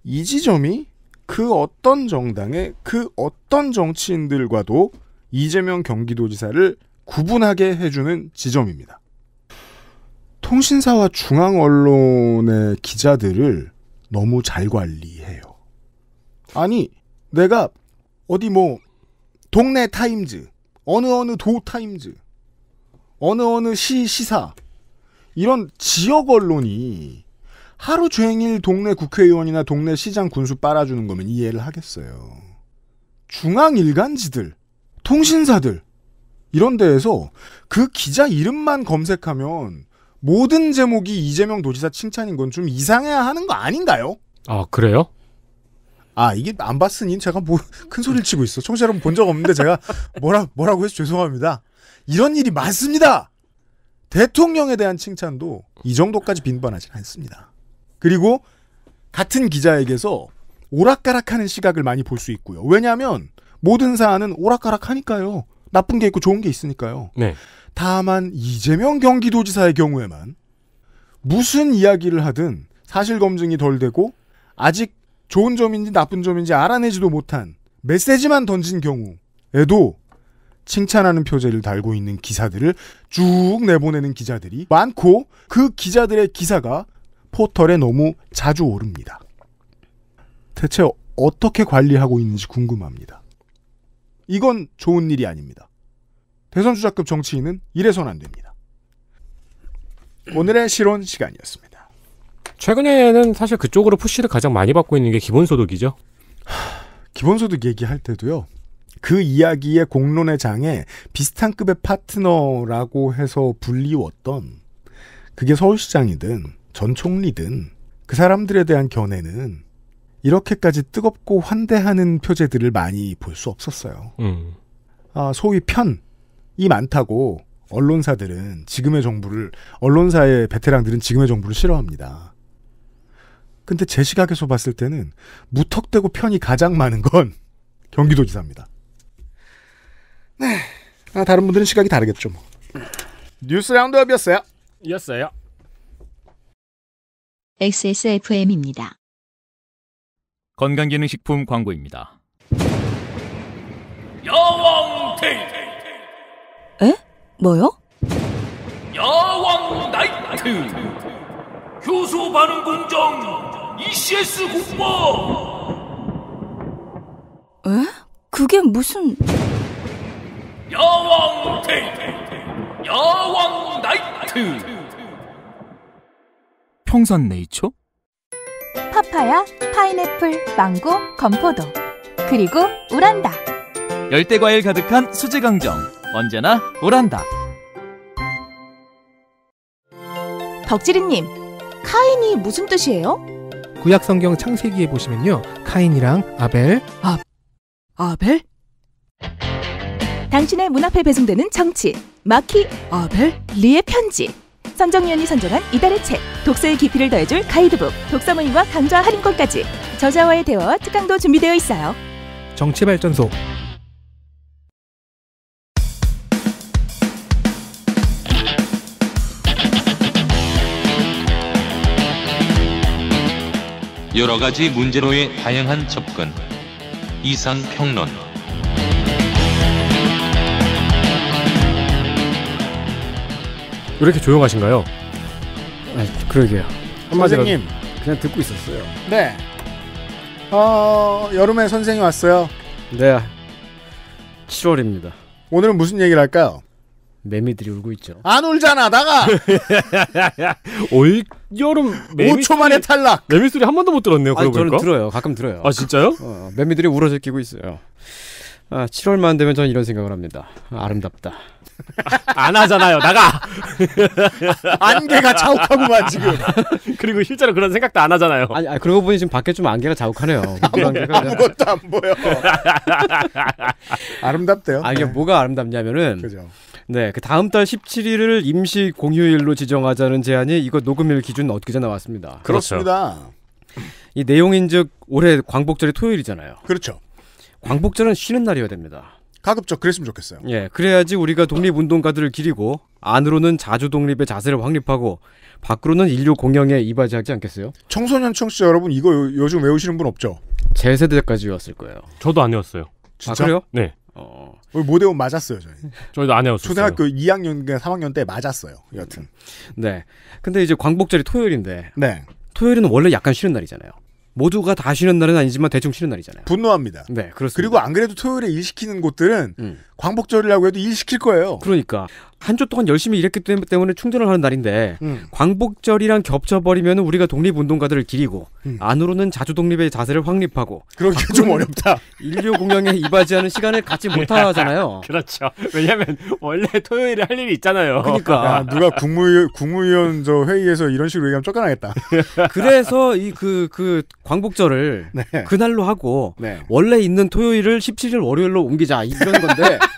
이 지점이 그 어떤 정당의 그 어떤 정치인들과도 이재명 경기도지사를 구분하게 해주는 지점입니다. 통신사와 중앙 언론의 기자들을 너무 잘 관리해요. 아니, 내가 어디 뭐 동네 타임즈 어느 어느 도 타임즈, 어느 어느 시 시사 이런 지역 언론이 하루 종일 동네 국회의원이나 동네 시장 군수 빨아주는 거면 이해를 하겠어요. 중앙 일간지들, 통신사들 이런 데에서 그 기자 이름만 검색하면 모든 제목이 이재명 도지사 칭찬인 건 좀 이상해야 하는 거 아닌가요? 아 그래요? 아 이게 안 봤으니 제가 뭐 큰 소리를 치고 있어. 청취자 여러분 본 적 없는데 제가 뭐라 뭐라고 해서 죄송합니다. 이런 일이 많습니다. 대통령에 대한 칭찬도 이 정도까지 빈번하지 않습니다. 그리고 같은 기자에게서 오락가락하는 시각을 많이 볼 수 있고요. 왜냐하면 모든 사안은 오락가락하니까요. 나쁜 게 있고 좋은 게 있으니까요. 네. 다만 이재명 경기도지사의 경우에만 무슨 이야기를 하든 사실 검증이 덜 되고 아직 좋은 점인지 나쁜 점인지 알아내지도 못한 메시지만 던진 경우에도 칭찬하는 표제를 달고 있는 기사들을 쭉 내보내는 기자들이 많고 그 기자들의 기사가 포털에 너무 자주 오릅니다. 대체 어떻게 관리하고 있는지 궁금합니다. 이건 좋은 일이 아닙니다. 대선주자급 정치인은 이래선 안 됩니다. 오늘의 실온 시간이었습니다. 최근에는 사실 그쪽으로 푸시를 가장 많이 받고 있는 게 기본소득이죠. 하, 기본소득 얘기할 때도요. 그 이야기의 공론의 장에 비슷한 급의 파트너라고 해서 불리웠던 그게 서울시장이든 전 총리든 그 사람들에 대한 견해는 이렇게까지 뜨겁고 환대하는 표제들을 많이 볼 수 없었어요. 음. 아, 소위 편이 많다고 언론사들은 지금의 정부를 언론사의 베테랑들은 지금의 정부를 싫어합니다. 근데 제 시각에서 봤을 때는 무턱대고 편이 가장 많은 건 경기도지사입니다. 네. 아, 다른 분들은 시각이 다르겠죠, 뭐. 뉴스 라운드업이었어요. 이었어요. XSFM입니다. 건강기능식품 광고입니다. 여왕 테 에? 뭐요? 여왕 나이트! 효소 반응 공정 ECS 공모! 에? 그게 무슨... 야왕 테이트! 야왕 나이트! 평산 네이처? 파파야, 파인애플, 망고, 건포도 그리고 우란다 열대과일 가득한 수제강정 언제나 우란다 덕지리님, 카인이 무슨 뜻이에요? 구약 성경 창세기에 보시면요. 카인이랑 아벨, 아, 아벨? 당신의 문 앞에 배송되는 정치, 마키, 아벨, 리의 편지. 선정위원이 선정한 이달의 책, 독서의 깊이를 더해줄 가이드북, 독서 모임과 강좌 할인권까지 저자와의 대화와 특강도 준비되어 있어요. 정치발전소 여러 가지 문제로의 다양한 접근. 이상 평론. 왜 이렇게 조용하신가요? 아, 그러게요. 한마디로 선생님. 그냥 듣고 있었어요. 네. 어, 여름에 선생이 왔어요. 네. 7월입니다. 오늘은 무슨 얘기를 할까요? 매미들이 울고 있죠. 안 울잖아, 나가! 올 여름 5초 만에 탈락. 매미 소리 한 번도 못 들었네요. 아니, 저는 들어요. 가끔 들어요. 아 진짜요? 어, 매미들이 울어질 끼고 있어요. 아, 7월만 되면 저는 이런 생각을 합니다. 아름답다. 안 하잖아요. 나가. 안개가 자욱하고만 지금. 그리고 실제로 그런 생각도 안 하잖아요. 아니, 아니 그러고 보니 지금 밖에 좀 안개가 자욱하네요. 안개가 네. 아무것도 안 보여. 아름답대요. 아 이게 네. 뭐가 아름답냐면은. 그죠. 네, 그 다음 달 17일을 임시 공휴일로 지정하자는 제안이 이거 녹음일 기준 어떻게 나왔습니다. 그렇습니다. 이 내용인즉 올해 광복절이 토요일이잖아요. 그렇죠. 광복절은 쉬는 날이어야 됩니다. 가급적 그랬으면 좋겠어요. 예, 그래야지 우리가 독립운동가들을 기리고 안으로는 자주 독립의 자세를 확립하고 밖으로는 인류 공영에 이바지하지 않겠어요? 청소년 청취자 여러분 이거 요즘 외우시는 분 없죠? 제 세대까지 외웠을 거예요. 저도 안 외웠어요. 진짜? 아, 그래요? 네. 어... 우리 모대원 맞았어요 저희. 저희도 안 해왔어요. 초등학교 2학년인가 3학년 그러니까 때 맞았어요. 여튼. 네. 근데 이제 광복절이 토요일인데. 네. 토요일은 원래 약간 쉬는 날이잖아요. 모두가 다 쉬는 날은 아니지만 대충 쉬는 날이잖아요. 분노합니다. 네, 그렇습니다. 그리고 안 그래도 토요일에 일 시키는 곳들은 음. 광복절이라고 해도 일 시킬 거예요. 그러니까 한 주 동안 열심히 일했기 때문에 충전을 하는 날인데 음. 광복절이랑 겹쳐버리면 우리가 독립운동가들을 기리고 음. 안으로는 자주 독립의 자세를 확립하고 그러기 좀 어렵다. 인류 공양에 이바지하는 시간을 갖지 못하잖아요. 그렇죠. 왜냐하면 원래 토요일에 할 일이 있잖아요. 그러니까 아, 누가 국무위, 원 국무위원 저 회의에서 이런 식으로 얘기하면 쫓겨나겠다. 그래서 이 그그 그 광복절을 네. 그날로 하고 네. 원래 있는 토요일을 17일 월요일로 옮기자 이런 건데.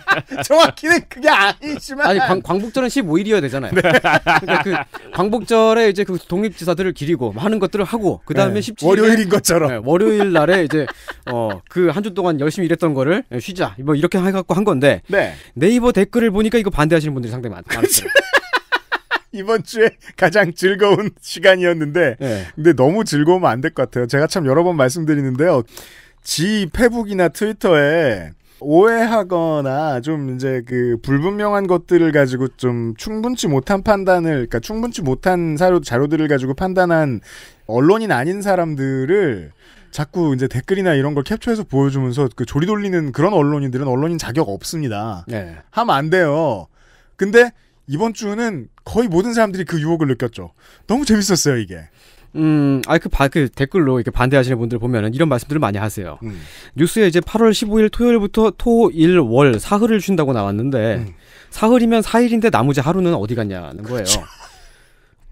정확히는 그게 아니지만 아니 광, 복절은 15일이어야 되잖아요. 네. 그러니까 그 광복절에 이제 그 독립지사들을 기리고 많은 뭐 것들을 하고 그 다음에 네. 17일 월요일인 것처럼 네, 월요일 날에 이제 어 그 한 주 동안 열심히 일했던 거를 네, 쉬자 뭐 이렇게 해갖고 한 건데 네. 네이버 댓글을 보니까 이거 반대하시는 분들이 상당히 많, 많았어요. 이번 주에 가장 즐거운 시간이었는데 네. 근데 너무 즐거우면 안 될 것 같아요. 제가 참 여러 번 말씀드리는데요. 지 페북이나 트위터에 오해하거나 좀 이제 그 불분명한 것들을 가지고 좀 충분치 못한 판단을 그러니까 충분치 못한 사료 자료들을 가지고 판단한 언론인 아닌 사람들을 자꾸 이제 댓글이나 이런 걸 캡처해서 보여주면서 그 조리 돌리는 그런 언론인들은 언론인 자격 없습니다. 네. 하면 안 돼요. 근데 이번 주는 거의 모든 사람들이 그 유혹을 느꼈죠. 너무 재밌었어요, 이게. 음, 아 그, 바, 그 댓글로 이렇게 반대하시는 분들 보면은 이런 말씀들을 많이 하세요. 음. 뉴스에 이제 8월 15일 토요일부터 토, 일, 월 사흘을 쉰다고 나왔는데 음. 사흘이면 사일인데 나머지 하루는 어디 갔냐는 거예요. 그렇죠.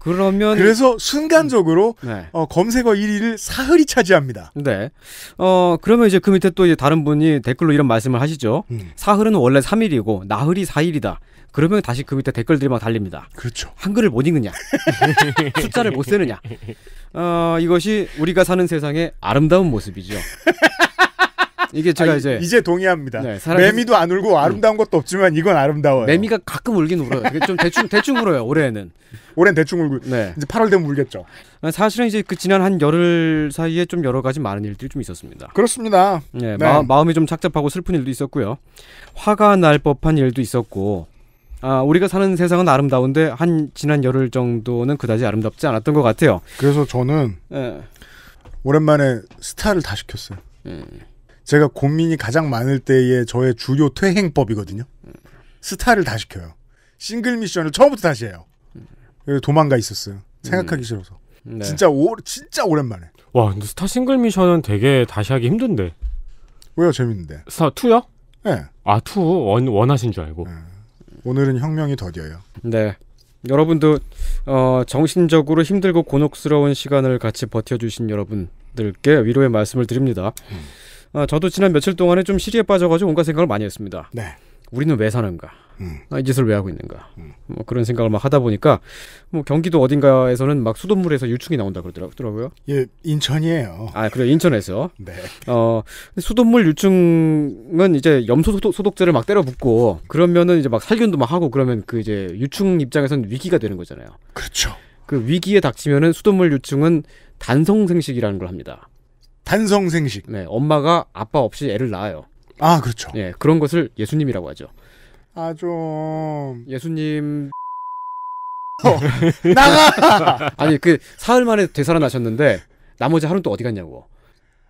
그러면 그래서 순간적으로 음. 네. 어, 검색어 1위를 사흘이 차지합니다. 네. 어 그러면 이제 그 밑에 또 이제 다른 분이 댓글로 이런 말씀을 하시죠. 음. 사흘은 원래 3일이고 나흘이 4일이다. 그러면 다시 그 밑에 댓글들이 막 달립니다. 그렇죠. 한글을 못 읽느냐, 숫자를 못 세느냐. 어 이것이 우리가 사는 세상의 아름다운 모습이죠. 이게 제가 아, 이제 이제 동의합니다. 네, 사람이... 매미도 안 울고 아름다운 것도 없지만 이건 아름다워요. 매미가 가끔 울긴 울어요. 좀 대충 대충 울어요. 올해는. 올해는 대충 울고 네. 이제 8월 되면 울겠죠. 아, 사실은 이제 그 지난 한 열흘 사이에 좀 여러 가지 많은 일들이 좀 있었습니다. 그렇습니다. 네, 네. 마, 마음이 좀 착잡하고 슬픈 일도 있었고요. 화가 날 법한 일도 있었고 아, 우리가 사는 세상은 아름다운데 한 지난 열흘 정도는 그다지 아름답지 않았던 것 같아요. 그래서 저는 네. 오랜만에 스타를 다 시켰어요. 음. 제가 고민이 가장 많을 때의 저의 주요 퇴행법이거든요. 스타를 다 시켜요. 싱글 미션을 처음부터 다시 해요. 도망가 있었어요. 생각하기 음. 싫어서. 네. 진짜 오 진짜 오랜만에. 와 근데 스타 싱글 미션은 되게 다시 하기 힘든데. 왜요 재밌는데? 스타 2요? 네. 예. 아투 원, 원하신 줄 알고. 네. 오늘은 혁명이 더뎌요. 네. 여러분도 어, 정신적으로 힘들고 곤혹스러운 시간을 같이 버텨주신 여러분들께 위로의 말씀을 드립니다. 음. 어, 저도 지난 며칠 동안에 좀 시리에 빠져가지고 온갖 생각을 많이 했습니다. 네. 우리는 왜 사는가? 음. 아, 이 짓을 왜 하고 있는가? 음. 뭐 그런 생각을 막 하다 보니까 뭐 경기도 어딘가에서는 막 수돗물에서 유충이 나온다 그러더라고요. 예, 인천이에요. 아, 그래 인천에서. 네. 어, 수돗물 유충은 이제 염소 소독, 제를막 때려 붓고 그러면은 이제 막 살균도 막 하고 그러면 그 이제 유충 입장에서는 위기가 되는 거잖아요. 그렇죠. 그 위기에 닥치면은 수돗물 유충은 단성생식이라는 걸 합니다. 단성생식. 네, 엄마가 아빠 없이 애를 낳아요. 아, 그렇죠. 예, 네, 그런 것을 예수님이라고 하죠. 아, 좀. 예수님. 어, 나가! 아니, 그, 사흘 만에 되살아나셨는데, 나머지 하루는 또 어디 갔냐고.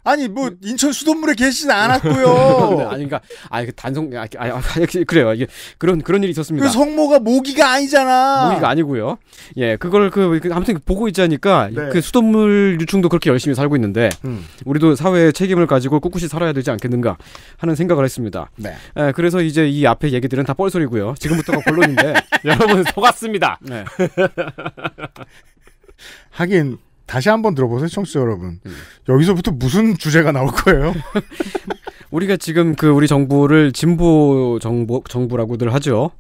아니 뭐 네. 인천 수돗물에 계시진 않았고요. 네, 아니 그러니까 아, 단성 아, 아, 아니, 아니 그래요. 이게 그런 그런 일이 있었습니다. 그 성모가 모기가 아니잖아. 모기가 아니고요. 예, 그걸 그, 그 아무튼 보고 있자니까 네. 그 수돗물 유충도 그렇게 열심히 살고 있는데 음. 우리도 사회의 책임을 가지고 꿋꿋이 살아야 되지 않겠는가 하는 생각을 했습니다. 네. 예, 그래서 이제 이 앞에 얘기들은 다 뻘소리고요. 지금부터가 본론인데 여러분 속았습니다. 네. 하긴 다시 한번 들어보세요, 청취자 여러분. 음. 여기서부터 무슨 주제가 나올 거예요? 우리가 지금 그 우리 정부를 진보 정부 정부라고들 하죠.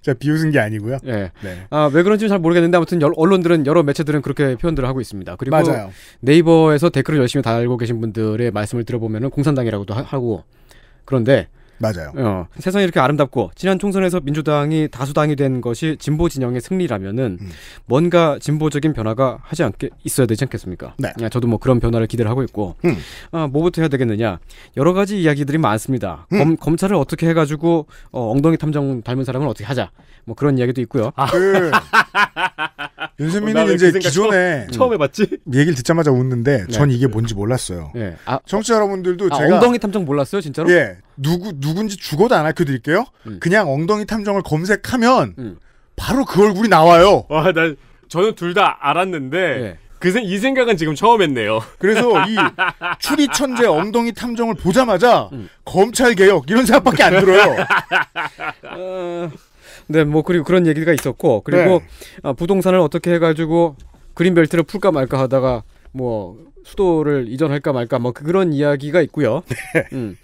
자 비웃은 게 아니고요. 네. 네. 아, 왜 그런지 잘 모르겠는데 아무튼 여, 언론들은 여러 매체들은 그렇게 표현들을 하고 있습니다. 그리고 맞아요. 네이버에서 댓글을 열심히 달고 계신 분들의 말씀을 들어보면은 공산당이라고도 하, 고 그런데 맞아요. 어, 세상이 이렇게 아름답고 지난 총선에서 민주당이 다수당이 된 것이 진보 진영의 승리라면은 음. 뭔가 진보적인 변화가 하지 않게 있어야 되지 않겠습니까? 네. 예, 저도 뭐 그런 변화를 기대를 하고 있고 음. 아, 뭐부터 해야 되겠느냐 여러 가지 이야기들이 많습니다. 음. 검, 찰을 어떻게 해가지고 어, 엉덩이 탐정 닮은 사람은 어떻게 하자 뭐 그런 이야기도 있고요. 아. 그 윤세민은 그 이제 기존에 처음, 해봤지? 음. 얘기를 듣자마자 웃는데 네. 전 이게 뭔지 몰랐어요. 네. 아, 어. 청취자 여러분들도 아, 제가 엉덩이 탐정 몰랐어요 진짜로? 예 누구 누군지 죽어도 안 알려드릴게요. 음. 그냥 엉덩이 탐정을 검색하면 음. 바로 그 얼굴이 나와요. 와, 난 저는 둘 다 알았는데 네. 예. 그이 생각은 지금 처음 했네요. 그래서 이 추리 천재 엉덩이 탐정을 보자마자 음. 검찰 개혁 이런 생각밖에 안 들어요. 어... 네, 뭐 그리고 그런 얘기가 있었고 그리고 네. 아, 부동산을 어떻게 해가지고 그린벨트를 풀까 말까 하다가 뭐 수도를 이전할까 말까 뭐 그런 이야기가 있고요. 네. 음.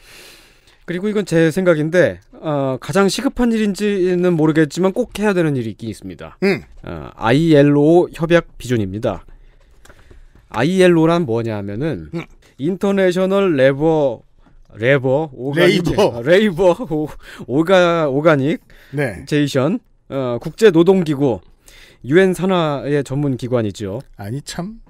그리고 이건 제 생각인데 어, 가장 시급한 일인지는 모르겠지만 꼭 해야 되는 일이 있긴 있습니다. 음. 어, 아, ILO 협약 비준입니다. ILO란 뭐냐면은 음. 인터내셔널 레버 레버, 오가닉, 레이버, 어, 레이버, 오, 가 오가닉, 네. 제이션, 어, 국제노동기구, 유엔 산하의 전문 기관이죠. 아니 참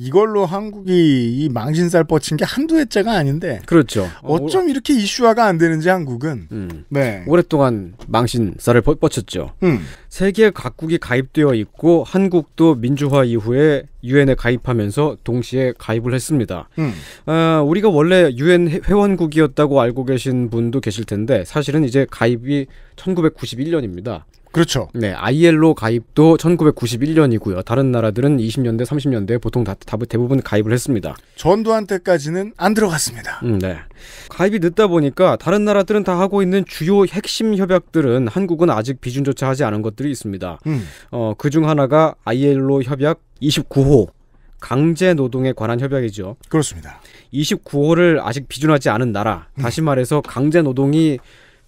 이걸로 한국이 이 망신살 뻗친 게 한두 해째가 아닌데. 그렇죠. 어쩜 어, 이렇게 이슈화가 안 되는지 한국은. 음, 네. 오랫동안 망신살을 뻗쳤죠. 음. 세계 각국이 가입되어 있고 한국도 민주화 이후에 유엔에 가입하면서 동시에 가입을 했습니다. 음. 어, 우리가 원래 유엔 회원국이었다고 알고 계신 분도 계실 텐데 사실은 이제 가입이 1991년입니다. 그렇죠. 네, ILO 가입도 1991년이고요. 다른 나라들은 20년대, 30년대 보통 다, 다 대부분 가입을 했습니다. 전두환 때까지는 안 들어갔습니다. 음, 네. 가입이 늦다 보니까 다른 나라들은 다 하고 있는 주요 핵심 협약들은 한국은 아직 비준조차 하지 않은 것들이 있습니다. 음. 어, 그중 하나가 ILO 협약 29호 강제 노동에 관한 협약이죠. 그렇습니다. 29호를 아직 비준하지 않은 나라, 다시 음. 말해서 강제 노동이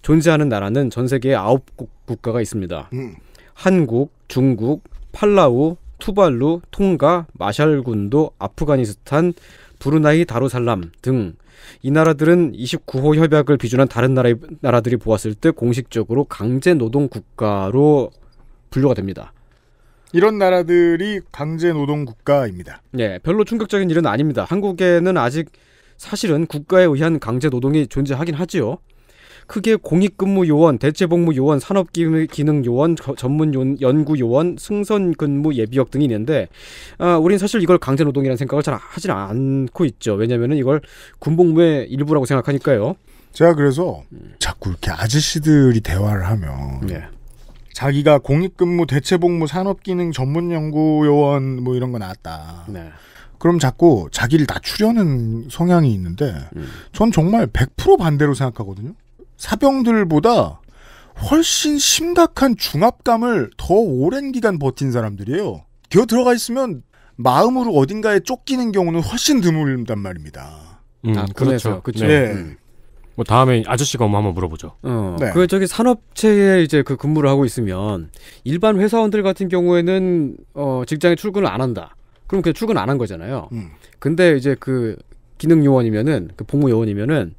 존재하는 나라는 전 세계에 아홉 국가가 있습니다. 음. 한국, 중국, 팔라우, 투발루, 통가, 마샬군도, 아프가니스탄, 브루나이, 다루살람 등 이 나라들은 29호 협약을 비준한 다른 나라 나라들이 보았을 때 공식적으로 강제 노동 국가로 분류가 됩니다. 이런 나라들이 강제 노동 국가입니다. 네, 별로 충격적인 일은 아닙니다. 한국에는 아직 사실은 국가에 의한 강제 노동이 존재하긴 하지요. 크게 공익근무요원, 대체복무요원, 산업기능요원, 전문연구요원, 승선근무예비역 등이 있는데 아, 우린 사실 이걸 강제노동이라는 생각을 잘 하질 않고 있죠. 왜냐면은 이걸 군복무의 일부라고 생각하니까요. 제가 그래서 자꾸 이렇게 아저씨들이 대화를 하면 네. 자기가 공익근무, 대체복무, 산업기능 전문연구요원 뭐 이런 거 나왔다. 네. 그럼 자꾸 자기를 낮추려는 성향이 있는데 음. 전 정말 100% 반대로 생각하거든요. 사병들보다 훨씬 심각한 중압감을 더 오랜 기간 버틴 사람들이에요. 기 들어가 있으면 마음으로 어딘가에 쫓기는 경우는 훨씬 드물단 말입니다. 음, 아, 그렇죠. 그렇죠. 네. 음. 뭐 다음에 아저씨가 오면 한번 물어보죠. 어, 네. 그 저기 산업체에 이제 그 근무를 하고 있으면 일반 회사원들 같은 경우에는 어, 직장에 출근을 안 한다. 그럼 그냥 출근 안 한 거잖아요. 음. 근데 이제 그 기능 요원이면은 그 복무 요원이면은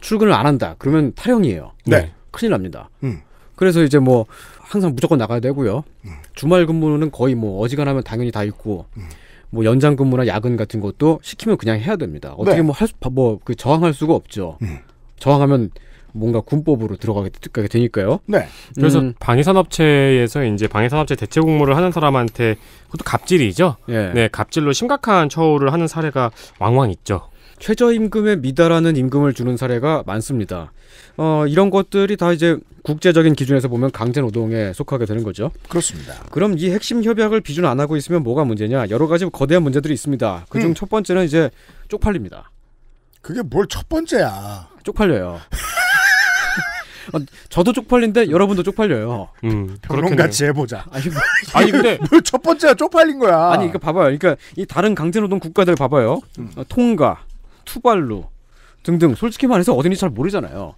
출근을 안 한다. 그러면 탈영이에요. 네. 네. 큰일 납니다. 음. 그래서 이제 뭐 항상 무조건 나가야 되고요. 음. 주말 근무는 거의 뭐 어지간하면 당연히 다 있고 음. 뭐 연장 근무나 야근 같은 것도 시키면 그냥 해야 됩니다. 어떻게 네. 뭐할뭐그 저항할 수가 없죠. 음. 저항하면 뭔가 군법으로 들어가게 되니까요. 네. 그래서 음. 방위산업체에서 이제 방위산업체 대체 공무를 하는 사람한테 그것도 갑질이죠. 예. 네, 갑질로 심각한 처우를 하는 사례가 왕왕 있죠. 최저임금에 미달하는 임금을 주는 사례가 많습니다. 어, 이런 것들이 다 이제 국제적인 기준에서 보면 강제 노동에 속하게 되는 거죠. 그렇습니다. 그럼 이 핵심 협약을 비준 안 하고 있으면 뭐가 문제냐? 여러 가지 거대한 문제들이 있습니다. 그중 음. 첫 번째는 이제 쪽팔립니다. 그게 뭘 첫 번째야? 쪽팔려요. 어, 저도 쪽팔린데 여러분도 쪽팔려요. 음, 변론같이 해보자. 아니, 뭐, 아니 근데 뭘 첫번째야 쪽팔린 거야. 아니 그러니까 봐봐요. 그러니까 이 다른 강제노동 국가들 봐봐요. 음. 어, 통가, 투발루 등등 솔직히 말해서 어딘지 잘 모르잖아요.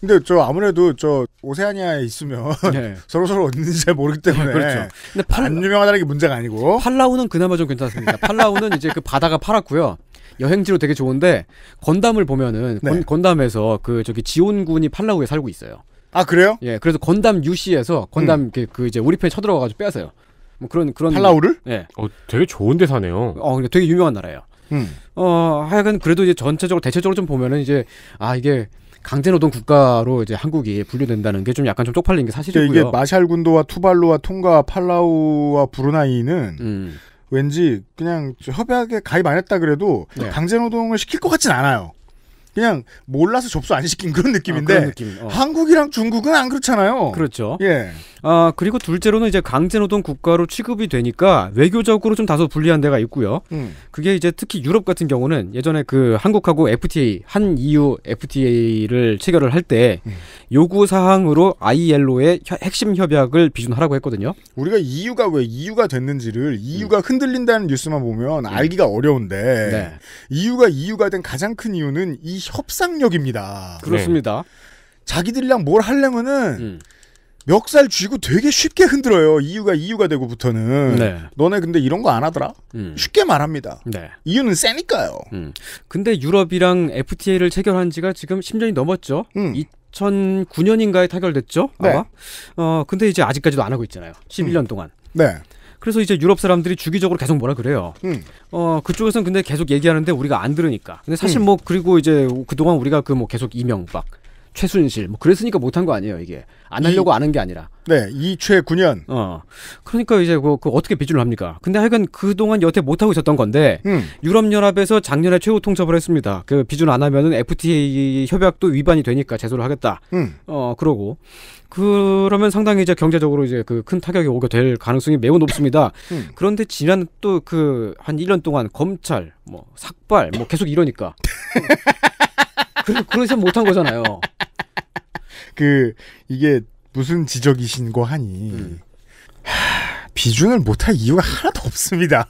근데 저 아무래도 저 오세아니아에 있으면 네. 서로 서로 어딘지 잘 모르기 때문에 네, 그렇죠. 근데 팔, 안 유명하다는 게 문제가 아니고 팔라우는 그나마 좀 괜찮습니다. 팔라우는 이제 그 바다가 파랗고요. 여행지로 되게 좋은데 건담을 보면은 네. 건, 담에서그 저기 지온군이 팔라우에 살고 있어요. 아 그래요? 예, 그래서 건담 유 c 에서 건담 음. 그, 그 이제 우리 편에 쳐들어가가지고 빼앗아요. 뭐 그런 그런 팔라우를? 예. 어 되게 좋은 데 사네요. 어, 근데 되게 유명한 나라예요. 음. 어 하여간 그래도 이제 전체적으로 대체적으로 좀 보면은 이제 아 이게 강제노동 국가로 이제 한국이 분류된다는 게 좀 약간 좀 쪽팔린 게 그러니까 사실이고요. 이게 마샬 군도와 투발루와 통과 팔라우와 브루나이는 음. 왠지 그냥 협약에 가입 안 했다 그래도 네. 강제노동을 시킬 것 같진 않아요. 그냥 몰라서 접수 안 시킨 그런 느낌인데 아, 그런 느낌. 어. 한국이랑 중국은 안 그렇잖아요. 그렇죠. 예. 아 그리고 둘째로는 이제 강제노동 국가로 취급이 되니까 외교적으로 좀 다소 불리한 데가 있고요. 음. 그게 이제 특히 유럽 같은 경우는 예전에 그 한국하고 FTA 한 EU FTA를 체결을 할때 음. 요구 사항으로 ILO의 핵심 협약을 비준하라고 했거든요. 우리가 EU가 왜 EU가 됐는지를 EU가 음. 흔들린다는 뉴스만 보면 음. 알기가 어려운데 네. EU가 EU가 된 가장 큰 이유는 이 협상력입니다. 그렇습니다. 네. 자기들이랑 뭘 하려면은 음. 멱살 쥐고 되게 쉽게 흔들어요. 이유가 이유가 되고부터는. 네. 너네 근데 이런 거 안 하더라? 음. 쉽게 말합니다. 네. 이유는 세니까요. 음. 근데 유럽이랑 FTA를 체결한 지가 지금 10년이 넘었죠. 음. 2009년인가에 타결됐죠. 네. 아마. 어, 근데 이제 아직까지도 안 하고 있잖아요. 11년 음. 동안. 네. 그래서 이제 유럽 사람들이 주기적으로 계속 뭐라 그래요. 음. 어 그쪽에서는 근데 계속 얘기하는데 우리가 안 들으니까. 근데 사실 음. 뭐 그리고 이제 그동안 우리가 그 뭐 계속 이명박, 최순실 뭐 그랬으니까 못한 거 아니에요 이게 안 하려고 이, 아는 게 아니라. 네 이최 9년. 어 그러니까 이제 그, 그 어떻게 비준을 합니까? 근데 하여간 그 동안 여태 못 하고 있었던 건데 음. 유럽 연합에서 작년에 최후 통첩을 했습니다. 그 비준 안 하면은 FTA 협약도 위반이 되니까 제소를 하겠다. 음. 어 그러고 그러면 상당히 이제 경제적으로 이제 그 큰 타격이 오게 될 가능성이 매우 높습니다. 음. 그런데 지난 또 그 한 1년 동안 검찰, 뭐 삭발, 뭐 계속 이러니까 그런 그래서 못한 거잖아요. 그 이게 무슨 지적이신고 하니 음. 하, 비중을 못 할 이유가 하나도 없습니다.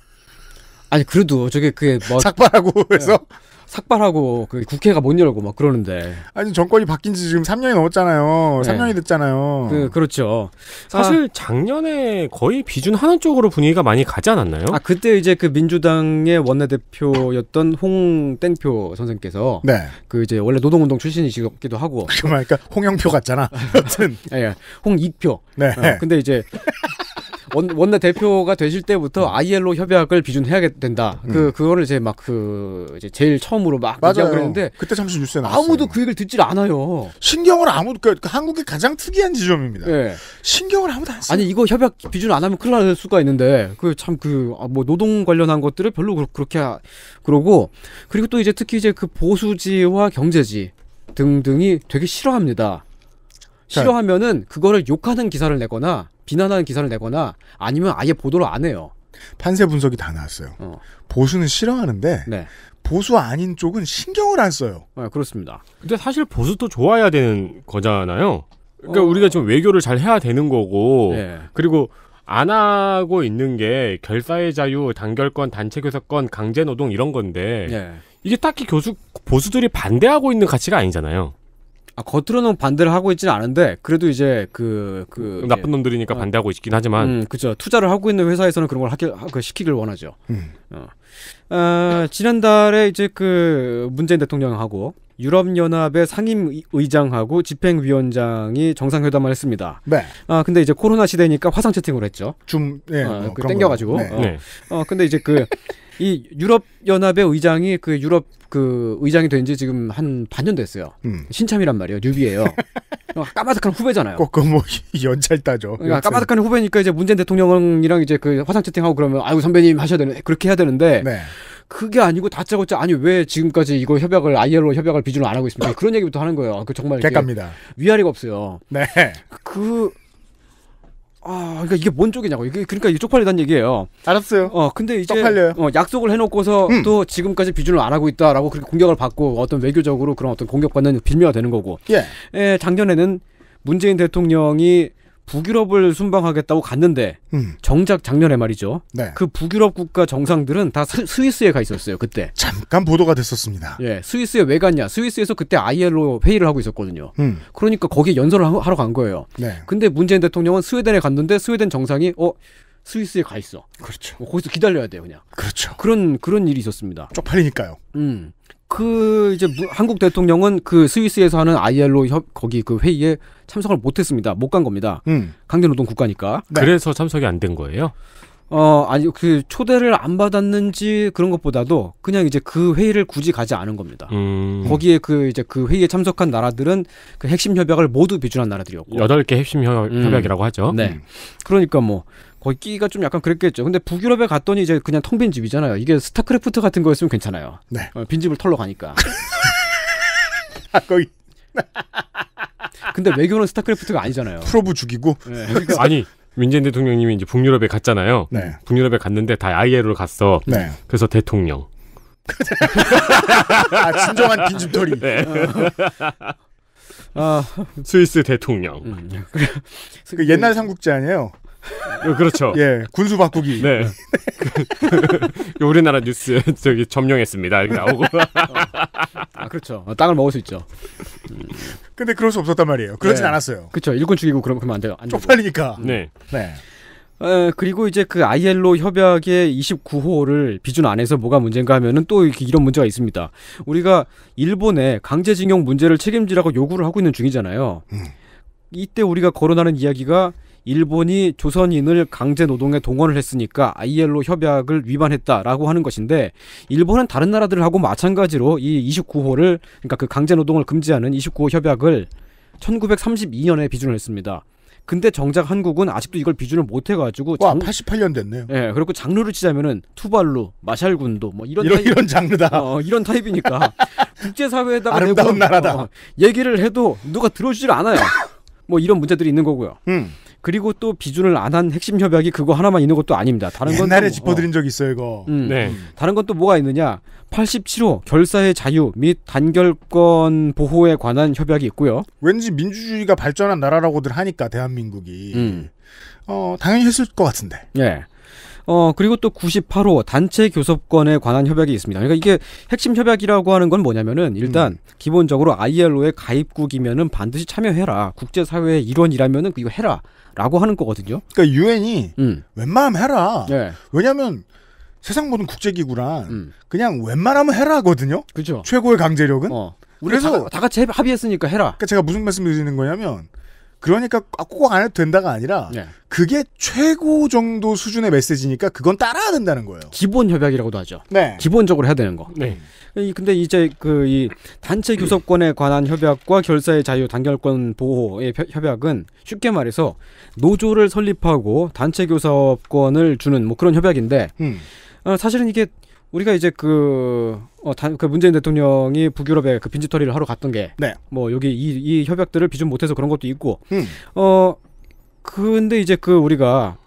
아니 그래도 저게 그게 뭐 삭발하고 해서 네. 삭발하고 그 국회가 못 열고 막 그러는데. 아니 정권이 바뀐 지 지금 3년이 넘었잖아요. 네. 3년이 됐잖아요. 그 그렇죠. 사실 아, 작년에 거의 비준하는 쪽으로 분위기가 많이 가지 않았나요? 아 그때 이제 그 민주당의 원내대표였던 홍땡표 선생께서 네. 그 이제 원래 노동운동 출신이시기도 하고. 그러니까 홍영표 같잖아. 하여튼. 예, 홍익표. 네. 어, 근데 이제 원, 원내 대표가 되실 때부터 ILO 음. 협약을 비준해야 된다. 음. 그 음. 그거를 이제 막 그 이제 제일 처음으로 막 맞아요. 그랬는데 그때 잠시 뉴스에 나왔어요. 아무도 그 얘기를 듣질 않아요. 신경을 아무 도 그러니까 그 한국의 가장 특이한 지점입니다. 네. 신경을 아무도 안 써. 아니 이거 협약 비준 안 하면 큰일 날 수가 있는데 그 참 그뭐 아, 노동 관련한 것들을 별로 그렇게 그러고 그리고 또 이제 특히 이제 그 보수지와 경제지 등등이 되게 싫어합니다. 싫어하면은 그거를 욕하는 기사를 내거나 비난하는 기사를 내거나 아니면 아예 보도를 안 해요. 판세 분석이 다 나왔어요. 어. 보수는 싫어하는데 네. 보수 아닌 쪽은 신경을 안 써요. 네, 그렇습니다. 근데 사실 보수도 좋아야 되는 거잖아요. 그러니까 어. 우리가 지금 외교를 잘 해야 되는 거고 네. 그리고 안 하고 있는 게 결사의 자유, 단결권, 단체 교섭권, 강제 노동 이런 건데 네. 이게 딱히 교수 보수들이 반대하고 있는 가치가 아니잖아요. 아, 겉으로는 반대를 하고 있지는 않은데 그래도 이제 그, 그 나쁜 예. 놈들이니까 어, 반대하고 있긴 하지만 음, 그죠 투자를 하고 있는 회사에서는 그런 걸 하기, 그 시키길 원하죠. 음. 어. 아, 지난달에 이제 그 문재인 대통령하고 유럽연합의 상임의장하고 집행위원장이 정상회담을 했습니다. 네. 아 근데 이제 코로나 시대니까 화상 채팅을 했죠. 좀 예, 아, 어, 뭐, 그 땡겨가지고. 네. 어, 네. 어 근데 이제 그 이 유럽연합의 의장이 그 유럽 그 의장이 된 지 지금 한 반년 됐어요. 음. 신참이란 말이에요. 뉴비예요. 어, 까마득한 후배잖아요. 그뭐 연차를 따죠. 그러니까 까마득한 후배니까 이제 문재인 대통령이랑 이제 그 화상 채팅하고 그러면 아이고 선배님 하셔야 되는 그렇게 해야 되는데 네. 그게 아니고 다짜고짜 아니 왜 지금까지 이거 협약을 ILO 협약을 비준을안 하고 있습니까? 그런 얘기부터 하는 거예요. 그 정말 객갑니다. 위아래가 없어요. 네. 그 아, 그러니까 이게 뭔 쪽이냐고. 이게 그러니까 이게 쪽팔리는 얘기예요. 알았어요. 어, 근데 이제 쪽팔려요. 어, 약속을 해놓고서 음. 또 지금까지 비준을 안 하고 있다라고 그렇게 공격을 받고 어떤 외교적으로 그런 어떤 공격받는 빌미가 되는 거고. 예. 예, 작년에는 문재인 대통령이 북유럽을 순방하겠다고 갔는데 음. 정작 작년에 말이죠. 네. 그 북유럽 국가 정상들은 다 스, 스위스에 가 있었어요. 그때. 잠깐 보도가 됐었습니다. 예, 스위스에 왜 갔냐? 스위스에서 그때 ILO 회의를 하고 있었거든요. 음. 그러니까 거기에 연설을 하, 러간 거예요. 네. 근데 문재인 대통령은 스웨덴에 갔는데 스웨덴 정상이 어 스위스에 가 있어. 그렇죠. 뭐 거기서 기다려야 돼요, 그냥. 그렇죠. 그런 그런 일이 있었습니다. 쪽팔리니까요. 음. 그 이제 한국 대통령은 그 스위스에서 하는 ILO 협 거기 그 회의에 참석을 못했습니다. 못 간 겁니다. 음. 강제노동 국가니까. 네. 그래서 참석이 안 된 거예요. 어 아니 그 초대를 안 받았는지 그런 것보다도 그냥 이제 그 회의를 굳이 가지 않은 겁니다. 음. 거기에 그 이제 그 회의에 참석한 나라들은 그 핵심 협약을 모두 비준한 나라들이었고 여덟 개 핵심 협, 음. 협약이라고 하죠. 네. 음. 그러니까 뭐 거기 가좀 약간 그랬겠죠. 근데 북유럽에 갔더니 이제 그냥 텅 빈 집이잖아요. 이게 스타크래프트 같은 거였으면 괜찮아요. 네. 어, 빈집을 털러 가니까. 아, 거기. 근데 외교는 스타크래프트가 아니잖아요. 프로브 죽이고. 네, 그러니까 아니 그, 민재 대통령님이 이제 북유럽에 갔잖아요. 네. 북유럽에 갔는데 다 IL로 갔어. 네. 그래서 대통령. 아, 진정한 빈집털이. 네. 아, 스위스 대통령. 음. 그 옛날 삼국지 아니에요? 어, 그렇죠. 예, 군수 바꾸기. 네. 그, 우리나라 뉴스 저기 점령했습니다. 이렇게 나오고. 아, 그렇죠. 어, 땅을 먹을 수 있죠. 근데 그럴 수 없었단 말이에요. 그러진 네. 않았어요. 그렇죠. 일꾼 죽이고 그러면 그러면 안 돼요. 안 쪽팔리니까. 네. 네. 에, 어, 그리고 이제 그 ILO 협약의 29호를 비준 안에서 뭐가 문제인가 하면은 또 이렇게 이런 문제가 있습니다. 우리가 일본에 강제징용 문제를 책임지라고 요구를 하고 있는 중이잖아요. 음. 이때 우리가 거론하는 이야기가 일본이 조선인을 강제 노동에 동원을 했으니까 ILO 협약을 위반했다라고 하는 것인데 일본은 다른 나라들하고 마찬가지로 이 29호를 그러니까 그 강제 노동을 금지하는 29호 협약을 1932년에 비준을 했습니다. 근데 정작 한국은 아직도 이걸 비준을 못 해가지고 와 장... 88년 됐네요. 예, 그리고 장르를 치자면은 투발루, 마샬군도 뭐 이런 이런, 타입... 이런 장르다. 어, 이런 타입이니까 국제사회에다가 아름다운 내고, 나라다. 어, 얘기를 해도 누가 들어주질 않아요. 뭐 이런 문제들이 있는 거고요. 음. 그리고 또 비준을 안 한 핵심 협약이 그거 하나만 있는 것도 아닙니다. 다른 건 옛날에 짚어드린 어. 적 있어요 이거. 음. 네. 음. 다른 건 또 뭐가 있느냐? 87호 결사의 자유 및 단결권 보호에 관한 협약이 있고요. 왠지 민주주의가 발전한 나라라고들 하니까 대한민국이 음. 어 당연히 했을 것 같은데. 예. 어, 그리고 또 98호 단체 교섭권에 관한 협약이 있습니다. 그러니까 이게 핵심 협약이라고 하는 건 뭐냐면은 일단 음. 기본적으로 ILO의 가입국이면은 반드시 참여해라. 국제사회의 일원이라면은 이거 해라. 라고 하는 거거든요. 그러니까 유엔이 음. 웬만하면 해라. 네. 왜냐하면 세상 모든 국제기구란 음. 그냥 웬만하면 해라거든요. 그죠. 최고의 강제력은. 어. 그래서 다, 다, 같이 합의했으니까 해라. 그러니까 제가 무슨 말씀을 드리는 거냐면 그러니까 아, 꼭안 해도 된다가 아니라 네. 그게 최고 정도 수준의 메시지니까 그건 따라야 된다는 거예요. 기본 협약이라고도 하죠. 네. 기본적으로 해야 되는 거. 네. 네. 근데 이제 그 이 단체 교섭권에 관한 협약과 결사의 자유 단결권 보호의 협약은 쉽게 말해서 노조를 설립하고 단체 교섭권을 주는 뭐 그런 협약인데 음. 어, 사실은 이게 우리가 이제 그, 어, 단, 그 문재인 대통령이 북유럽에 그빈집터리를 하러 갔던 게, 네. 뭐 여기 이, 이 협약들을 비준 못해서 그런 것도 있고, 음. 어, 근데 이제 그 우리가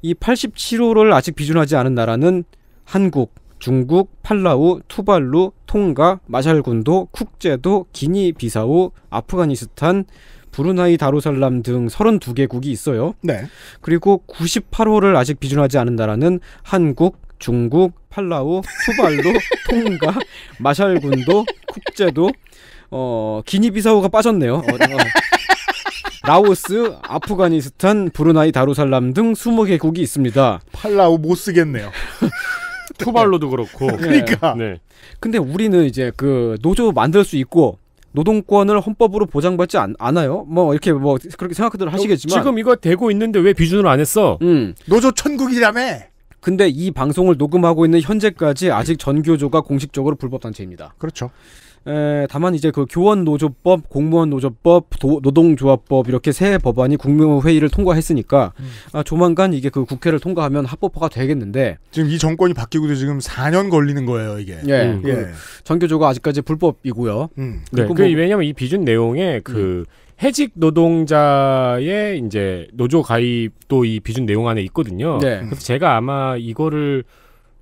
이 87호를 아직 비준하지 않은 나라는 한국, 중국, 팔라우, 투발루, 통가, 마샬군도, 쿡제도, 기니비사우, 아프가니스탄, 브루나이 다루살람 등 32개국이 있어요. 네. 그리고 98호를 아직 비준하지 않은 나라는 한국, 중국, 팔라우, 투발루, 통가, 마샬군도, 쿡제도, 어, 기니비사우가 빠졌네요. 어, 어. 라오스, 아프가니스탄, 브루나이, 다루살람 등 20개국이 있습니다. 팔라우 못 쓰겠네요. 투발로도 그렇고. 네. 그러니까. 네. 근데 우리는 이제 그 노조 만들 수 있고 노동권을 헌법으로 보장받지 않, 않아요? 뭐 이렇게 뭐 그렇게 생각들 하시겠지만 지금 이거 되고 있는데 왜 비준을 안 했어? 음. 노조 천국이라며. 근데 이 방송을 녹음하고 있는 현재까지 아직 전교조가 공식적으로 불법 단체입니다. 그렇죠. 에, 다만 이제 그 교원 노조법, 공무원 노조법, 도, 노동조합법 이렇게 세 법안이 국무회의를 통과했으니까 음. 아, 조만간 이게 그 국회를 통과하면 합법화가 되겠는데 지금 이 정권이 바뀌고도 지금 4년 걸리는 거예요 이게. 예. 음. 예. 전교조가 아직까지 불법이고요. 음. 네, 그왜냐면이 뭐 비준 내용에 그 음. 해직 노동자의 이제 노조 가입도 이 비준 내용 안에 있거든요. 네. 그래서 제가 아마 이거를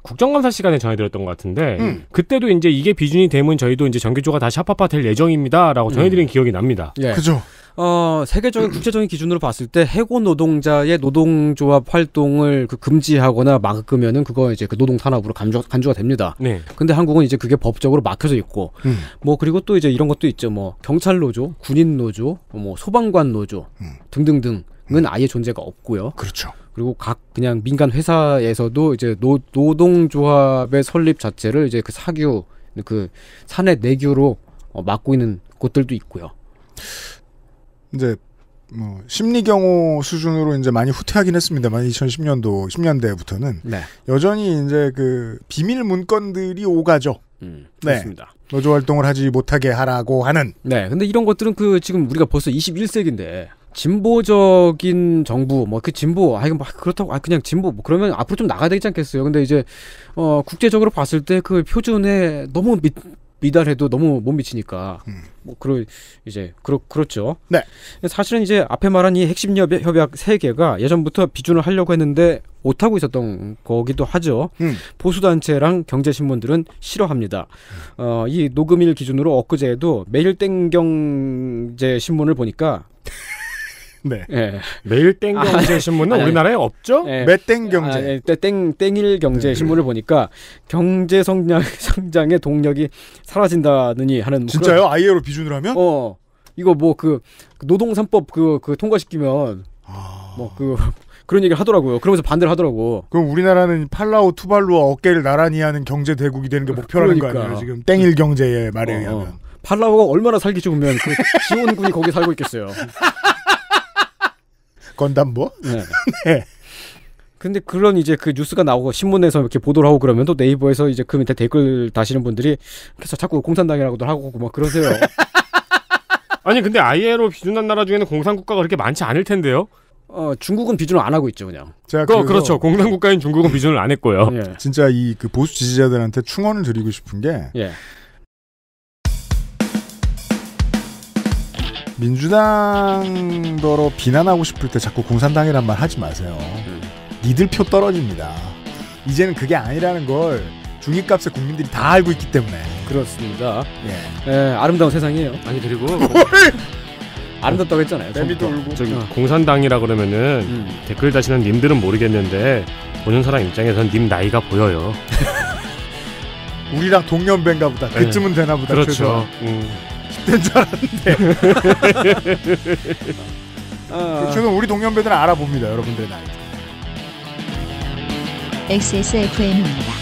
국정감사 시간에 전해드렸던 것 같은데 음. 그때도 이제 이게 비준이 되면 저희도 이제 전기조가 다시 합법화 될 예정입니다라고 음. 전해드린 음. 기억이 납니다. 예. 그죠. 어 세계적인 국제적인 기준으로 봤을 때 해고 노동자의 노동조합 활동을 그 금지하거나 막으면은 그거 이제 그 노동 산업으로 간주, 간주가 됩니다. 네. 근데 한국은 이제 그게 법적으로 막혀져 있고 음. 뭐 그리고 또 이제 이런 것도 있죠. 뭐 경찰 노조, 군인 노조, 뭐 소방관 노조 음. 등등등은 아예 존재가 없고요. 그렇죠. 그리고 각 그냥 민간 회사에서도 이제 노, 노동조합의 설립 자체를 이제 그 사규 그 사내 내규로 어, 막고 있는 곳들도 있고요. 이제 뭐 심리 경호 수준으로 이제 많이 후퇴하긴 했습니다만 2010년도 10년대부터는 네. 여전히 이제 그 비밀 문건들이 오가죠. 음, 네. 그렇습니다. 네. 노조 활동을 하지 못하게 하라고 하는. 네. 근데 이런 것들은 그 지금 우리가 벌써 21세기인데 진보적인 정부 뭐 그 진보 아 이거 막 뭐 그렇다고 아 그냥 진보 뭐 그러면 앞으로 좀 나가야 되지 않겠어요 근데 이제 어 국제적으로 봤을 때 그 표준에 너무 미, 미달해도 너무 못 미치니까 음. 뭐 그러 이제 그렇 그렇죠 네 사실은 이제 앞에 말한 이 핵심 협약, 협약 3개가 예전부터 비준을 하려고 했는데 못하고 있었던 거기도 하죠 음. 보수단체랑 경제신문들은 싫어합니다 음. 어이 녹음일 기준으로 엊그제에도 매일 땡경제 신문을 보니까 네. 네. 매일 땡 아, 경제 네. 신문은 아, 네. 우리나라에 없죠? 네. 매땡 경제. 아, 네. 땡 땡일 경제 신문을 보니까 경제 성장 성장의 동력이 사라진다느니 하는 진짜요? 그런... i l 로비준을 하면? 어. 이거 뭐그 그, 노동 3법 그 그 통과시키면 아... 뭐그 그런 얘기를 하더라고요. 그러면서 반대를 하더라고. 그럼 우리나라는 팔라우 투발루와 어깨를 나란히 하는 경제 대국이 되는 게 목표라는 그러니까. 거 아니에요? 지금 땡일 경제에 말에 어, 의하면. 어. 팔라우가 얼마나 살기 좋으면 그 지원군이 거기 살고 있겠어요. 건담보? 네. 네. 근데 그런 이제 그 뉴스가 나오고 신문에서 이렇게 보도를 하고 그러면 또 네이버에서 이제 그 밑에 댓글 다시는 분들이 그래서 자꾸 공산당이라고도 하고 막 그러세요. 아니 근데 ILO 비준한 나라 중에는 공산국가가 그렇게 많지 않을 텐데요. 어 중국은 비준을 안 하고 있죠 그냥. 제가 어, 그렇죠. 공산국가인 중국은 비준을 안 했고요. 예. 진짜 이 그 보수 지지자들한테 충원을 드리고 싶은 게 예. 민주당더로 비난하고 싶을 때 자꾸 공산당이란 말 하지 마세요. 음. 니들 표 떨어집니다. 이제는 그게 아니라는 걸 중위값의 국민들이 다 알고 있기 때문에 그렇습니다. 예, 예 아름다운 세상이에요. 아니 그리고 아름답다고 했잖아요. 내미도 울고. 저기 어. 공산당이라 그러면은 음. 댓글 다시는 님들은 모르겠는데 보는 사람 입장에선 님 나이가 보여요. 우리랑 동년배인가 보다. 그쯤은 되나 보다. 그렇죠. 음. 된줄 알았는데. 어. 저는 아. 우리 동년배들은 알아봅니다, 여러분들 나이. XSFM입니다.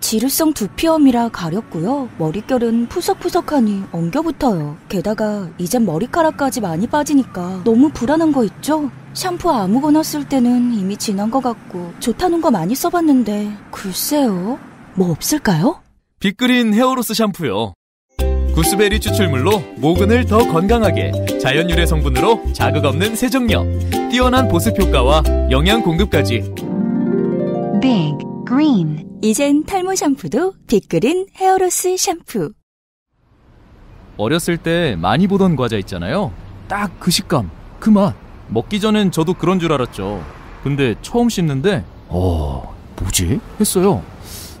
지루성 두피염이라 가렵고요. 머릿결은 푸석푸석하니 엉겨붙어요. 게다가 이젠 머리카락까지 많이 빠지니까 너무 불안한 거 있죠? 샴푸 아무거나 쓸 때는 이미 지난 것 같고 좋다는 거 많이 써봤는데 글쎄요. 뭐 없을까요? 빅그린 헤어로스 샴푸요. 구스베리 추출물로 모근을 더 건강하게 자연 유래 성분으로 자극 없는 세정력 뛰어난 보습 효과와 영양 공급까지 빅 그린 이젠 탈모 샴푸도 빅그린 헤어로스 샴푸 어렸을 때 많이 보던 과자 있잖아요 딱 그 식감 그맛 먹기 전엔 저도 그런 줄 알았죠. 근데 처음 씹는데 어 뭐지 했어요.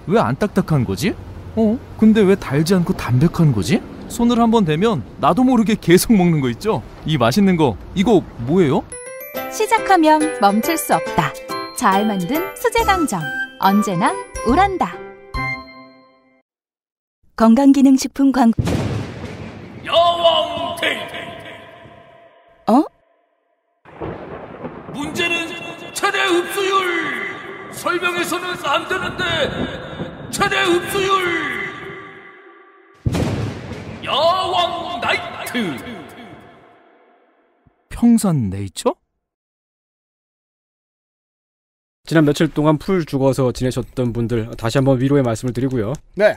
왜 안 딱딱한 거지? 어 근데 왜 달지 않고 담백한 거지? 손을 한 번 대면 나도 모르게 계속 먹는 거 있죠? 이 맛있는 거 이거 뭐예요? 시작하면 멈출 수 없다. 잘 만든 수제 강정 언제나 우란다. 건강기능식품 광. 여왕 테이. 어? 문제는 최대 흡수율! 설명해서는 안 되는데, 최대 흡수율! 야왕 나이트! 평산 네이처? 지난 며칠 동안 풀 죽어서 지내셨던 분들 다시 한번 위로의 말씀을 드리고요. 네.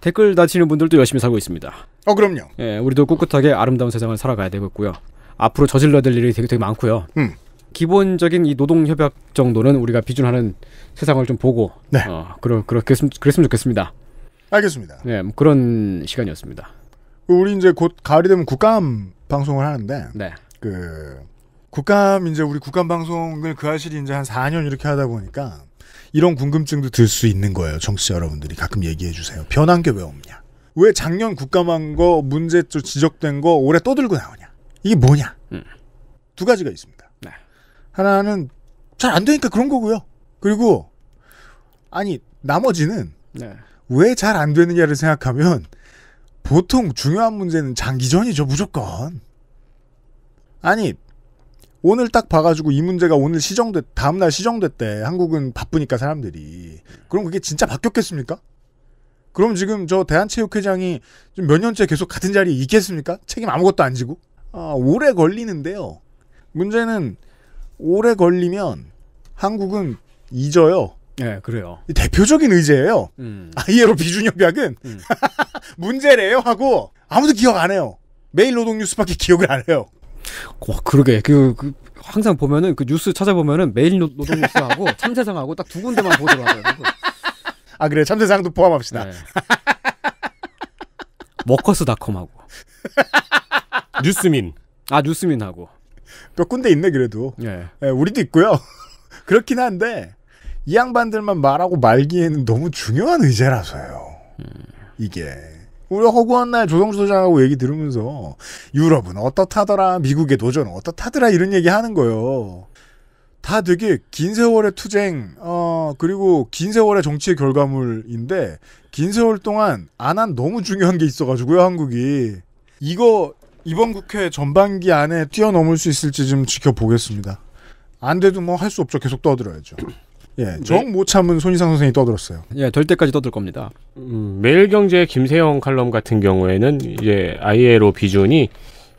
댓글 다치는 분들도 열심히 살고 있습니다. 어, 그럼요. 예, 우리도 꿋꿋하게 아름다운 세상을 살아가야 되겠고요. 앞으로 저질러야 될 일이 되게 되게 많고요. 음. 기본적인 이 노동협약 정도는 우리가 비준하는 세상을 좀 보고 네. 어, 그러, 그렇겠음, 그랬으면 좋겠습니다. 알겠습니다. 네, 뭐 그런 시간이었습니다. 그 우리 이제 곧 가을이 되면 국감 방송을 하는데 네. 그 국감 이제 우리 국감 방송을 그사실이 이제 한 4년 이렇게 하다 보니까 이런 궁금증도 들 수 있는 거예요. 정치 여러분들이 가끔 얘기해 주세요. 변한 게 왜 없냐? 왜 작년 국감한 거 문제 좀 지적된 거 올해 또 들고 나오냐? 이게 뭐냐? 음. 두 가지가 있습니다. 하나는 잘 안 되니까 그런 거고요. 그리고 아니 나머지는 네. 왜잘 안 되느냐를 생각하면 보통 중요한 문제는 장기전이죠 무조건. 아니 오늘 딱 봐가지고 이 문제가 오늘 시정됐 다음날 시정됐대 한국은 바쁘니까 사람들이 그럼 그게 진짜 바뀌었겠습니까? 그럼 지금 저 대한체육회장이 몇 년째 계속 같은 자리에 있겠습니까? 책임 아무것도 안 지고 아, 오래 걸리는데요. 문제는 오래 걸리면 한국은 잊어요. 네, 그래요. 대표적인 의제예요. 음. ILO 아, 비준협약은 음. 문제래요 하고 아무도 기억 안 해요. 매일 노동 뉴스밖에 기억을 안 해요. 와, 그러게 그, 그 항상 보면은 그 뉴스 찾아보면은 매일 노, 동 뉴스하고 참새상하고 딱 두 군데만 보더라고요. 아 그래 참새상도 포함합시다. 네. 머커스닷컴하고 뉴스민. 아 뉴스민하고 몇 군데 있네 그래도. 예. 예 우리도 있고요. 그렇긴 한데 이 양반들만 말하고 말기에는 너무 중요한 의제라서요. 음. 이게 우리 허구한 날 조성주 소장하고 얘기 들으면서 유럽은 어떻다더라, 미국의 노조는 어떻다더라 이런 얘기 하는 거예요. 다 되게 긴 세월의 투쟁, 어, 그리고 긴 세월의 정치의 결과물인데, 긴 세월 동안 안 한 너무 중요한 게 있어가지고요, 한국이. 이거 이번 국회 전반기 안에 뛰어넘을 수 있을지 좀 지켜보겠습니다. 안 돼도 뭐 할 수 없죠. 계속 떠들어야죠. 예, 네. 정못 참은 손희상 선생이 떠들었어요. 예, 될 때까지 떠들 겁니다. 음, 매일경제 김세영 칼럼 같은 경우에는 이제 ILO 비준이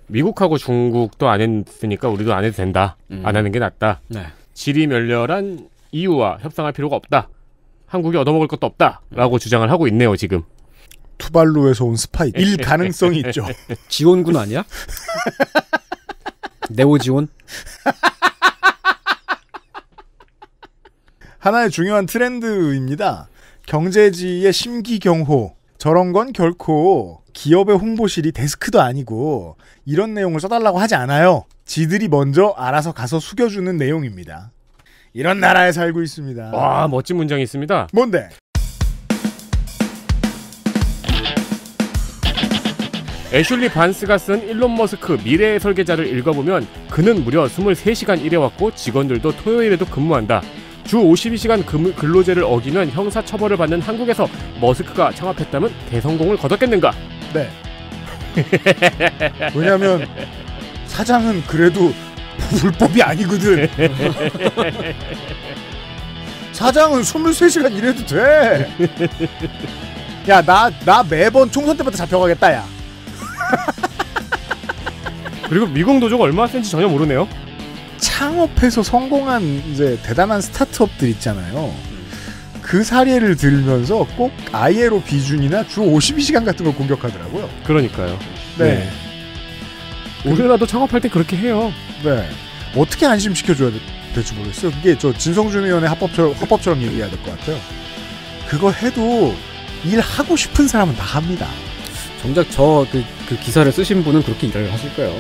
미국하고 중국도 안 했으니까 우리도 안 해도 된다. 음. 안 하는 게 낫다. 네. 질이 멸렬한 이유와 협상할 필요가 없다. 한국이 얻어먹을 것도 없다라고 주장을 하고 있네요 지금. 투발루에서 온 스파이 일 가능성이 있죠. 지원군 아니야? 네오지온? 하나의 중요한 트렌드입니다. 경제지의 심기경호. 저런 건 결코 기업의 홍보실이 데스크도 아니고 이런 내용을 써달라고 하지 않아요. 지들이 먼저 알아서 가서 숙여주는 내용입니다. 이런 나라에 살고 있습니다. 와 멋진 문장이 있습니다. 뭔데? 애슐리 반스가 쓴 일론 머스크 미래의 설계자를 읽어보면 그는 무려 23시간 일해왔고 직원들도 토요일에도 근무한다. 주 52시간 근로제를 어기면 형사 처벌을 받는 한국에서 머스크가 창업했다면 대성공을 거뒀겠는가? 네. 왜냐면 사장은 그래도 불법이 아니거든. 사장은 23시간 일해도 돼. 야, 나, 나 매번 총선 때부터 잡혀가겠다, 야. 그리고 미국 노조가 얼마 센지 전혀 모르네요. 창업해서 성공한 이제 대단한 스타트업들 있잖아요. 그 사례를 들면서 꼭 ILO 비준이나 주 52시간 같은 걸 공격하더라고요. 그러니까요. 네. 네. 우리나라도 창업할 때 그렇게 해요. 네. 어떻게 안심시켜줘야 될, 지 모르겠어요. 그게 저 진성준 의원의 합법처럼, 합법처럼 얘기해야 될 것 같아요. 그거 해도 일 하고 싶은 사람은 다 합니다. 정작 저 그 그 기사를 쓰신 분은 그렇게 일을 하실 거예요.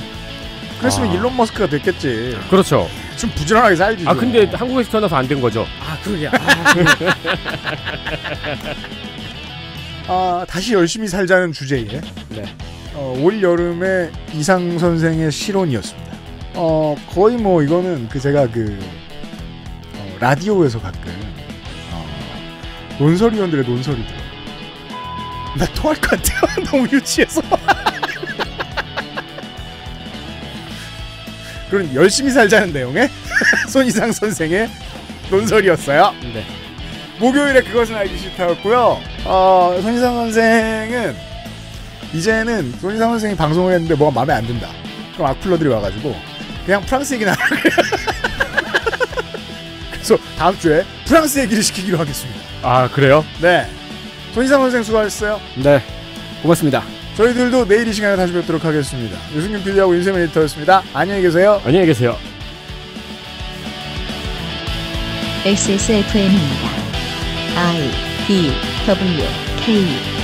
그랬으면 아. 일론 머스크가 됐겠지. 그렇죠. 좀 부지런하게 살지. 아 근데 한국에서 태어나서 안 된 거죠. 아 그러게. 아, 아, 다시 열심히 살자는 주제에 네. 어, 올 여름에 이상 선생의 실온이었습니다. 어 거의 뭐 이거는 그 제가 그 어, 라디오에서 가끔 어, 논설위원들의 논설이들 나 토할 것 같아. 너무 유치해서. 그런 열심히 살자는 내용의 손이상 선생의 논설이었어요. 네. 목요일에 그것은 알기 싫다였고요. 어, 손이상 선생은 이제는 손이상 선생이 방송을 했는데 뭐가 마음에 안 든다. 그럼 악플러들이 와가지고 그냥 프랑스 얘기나 그래서 다음 주에 프랑스 얘기를 시키기로 하겠습니다. 아 그래요? 네. 손희상 선생 수고하셨어요. 네. 고맙습니다. 저희들도 내일 이 시간에 다시 뵙도록 하겠습니다. 유승균 PD하고 윤세민 에디터였습니다. 안녕히 계세요. 안녕히 계세요. XSFM입니다. I D W K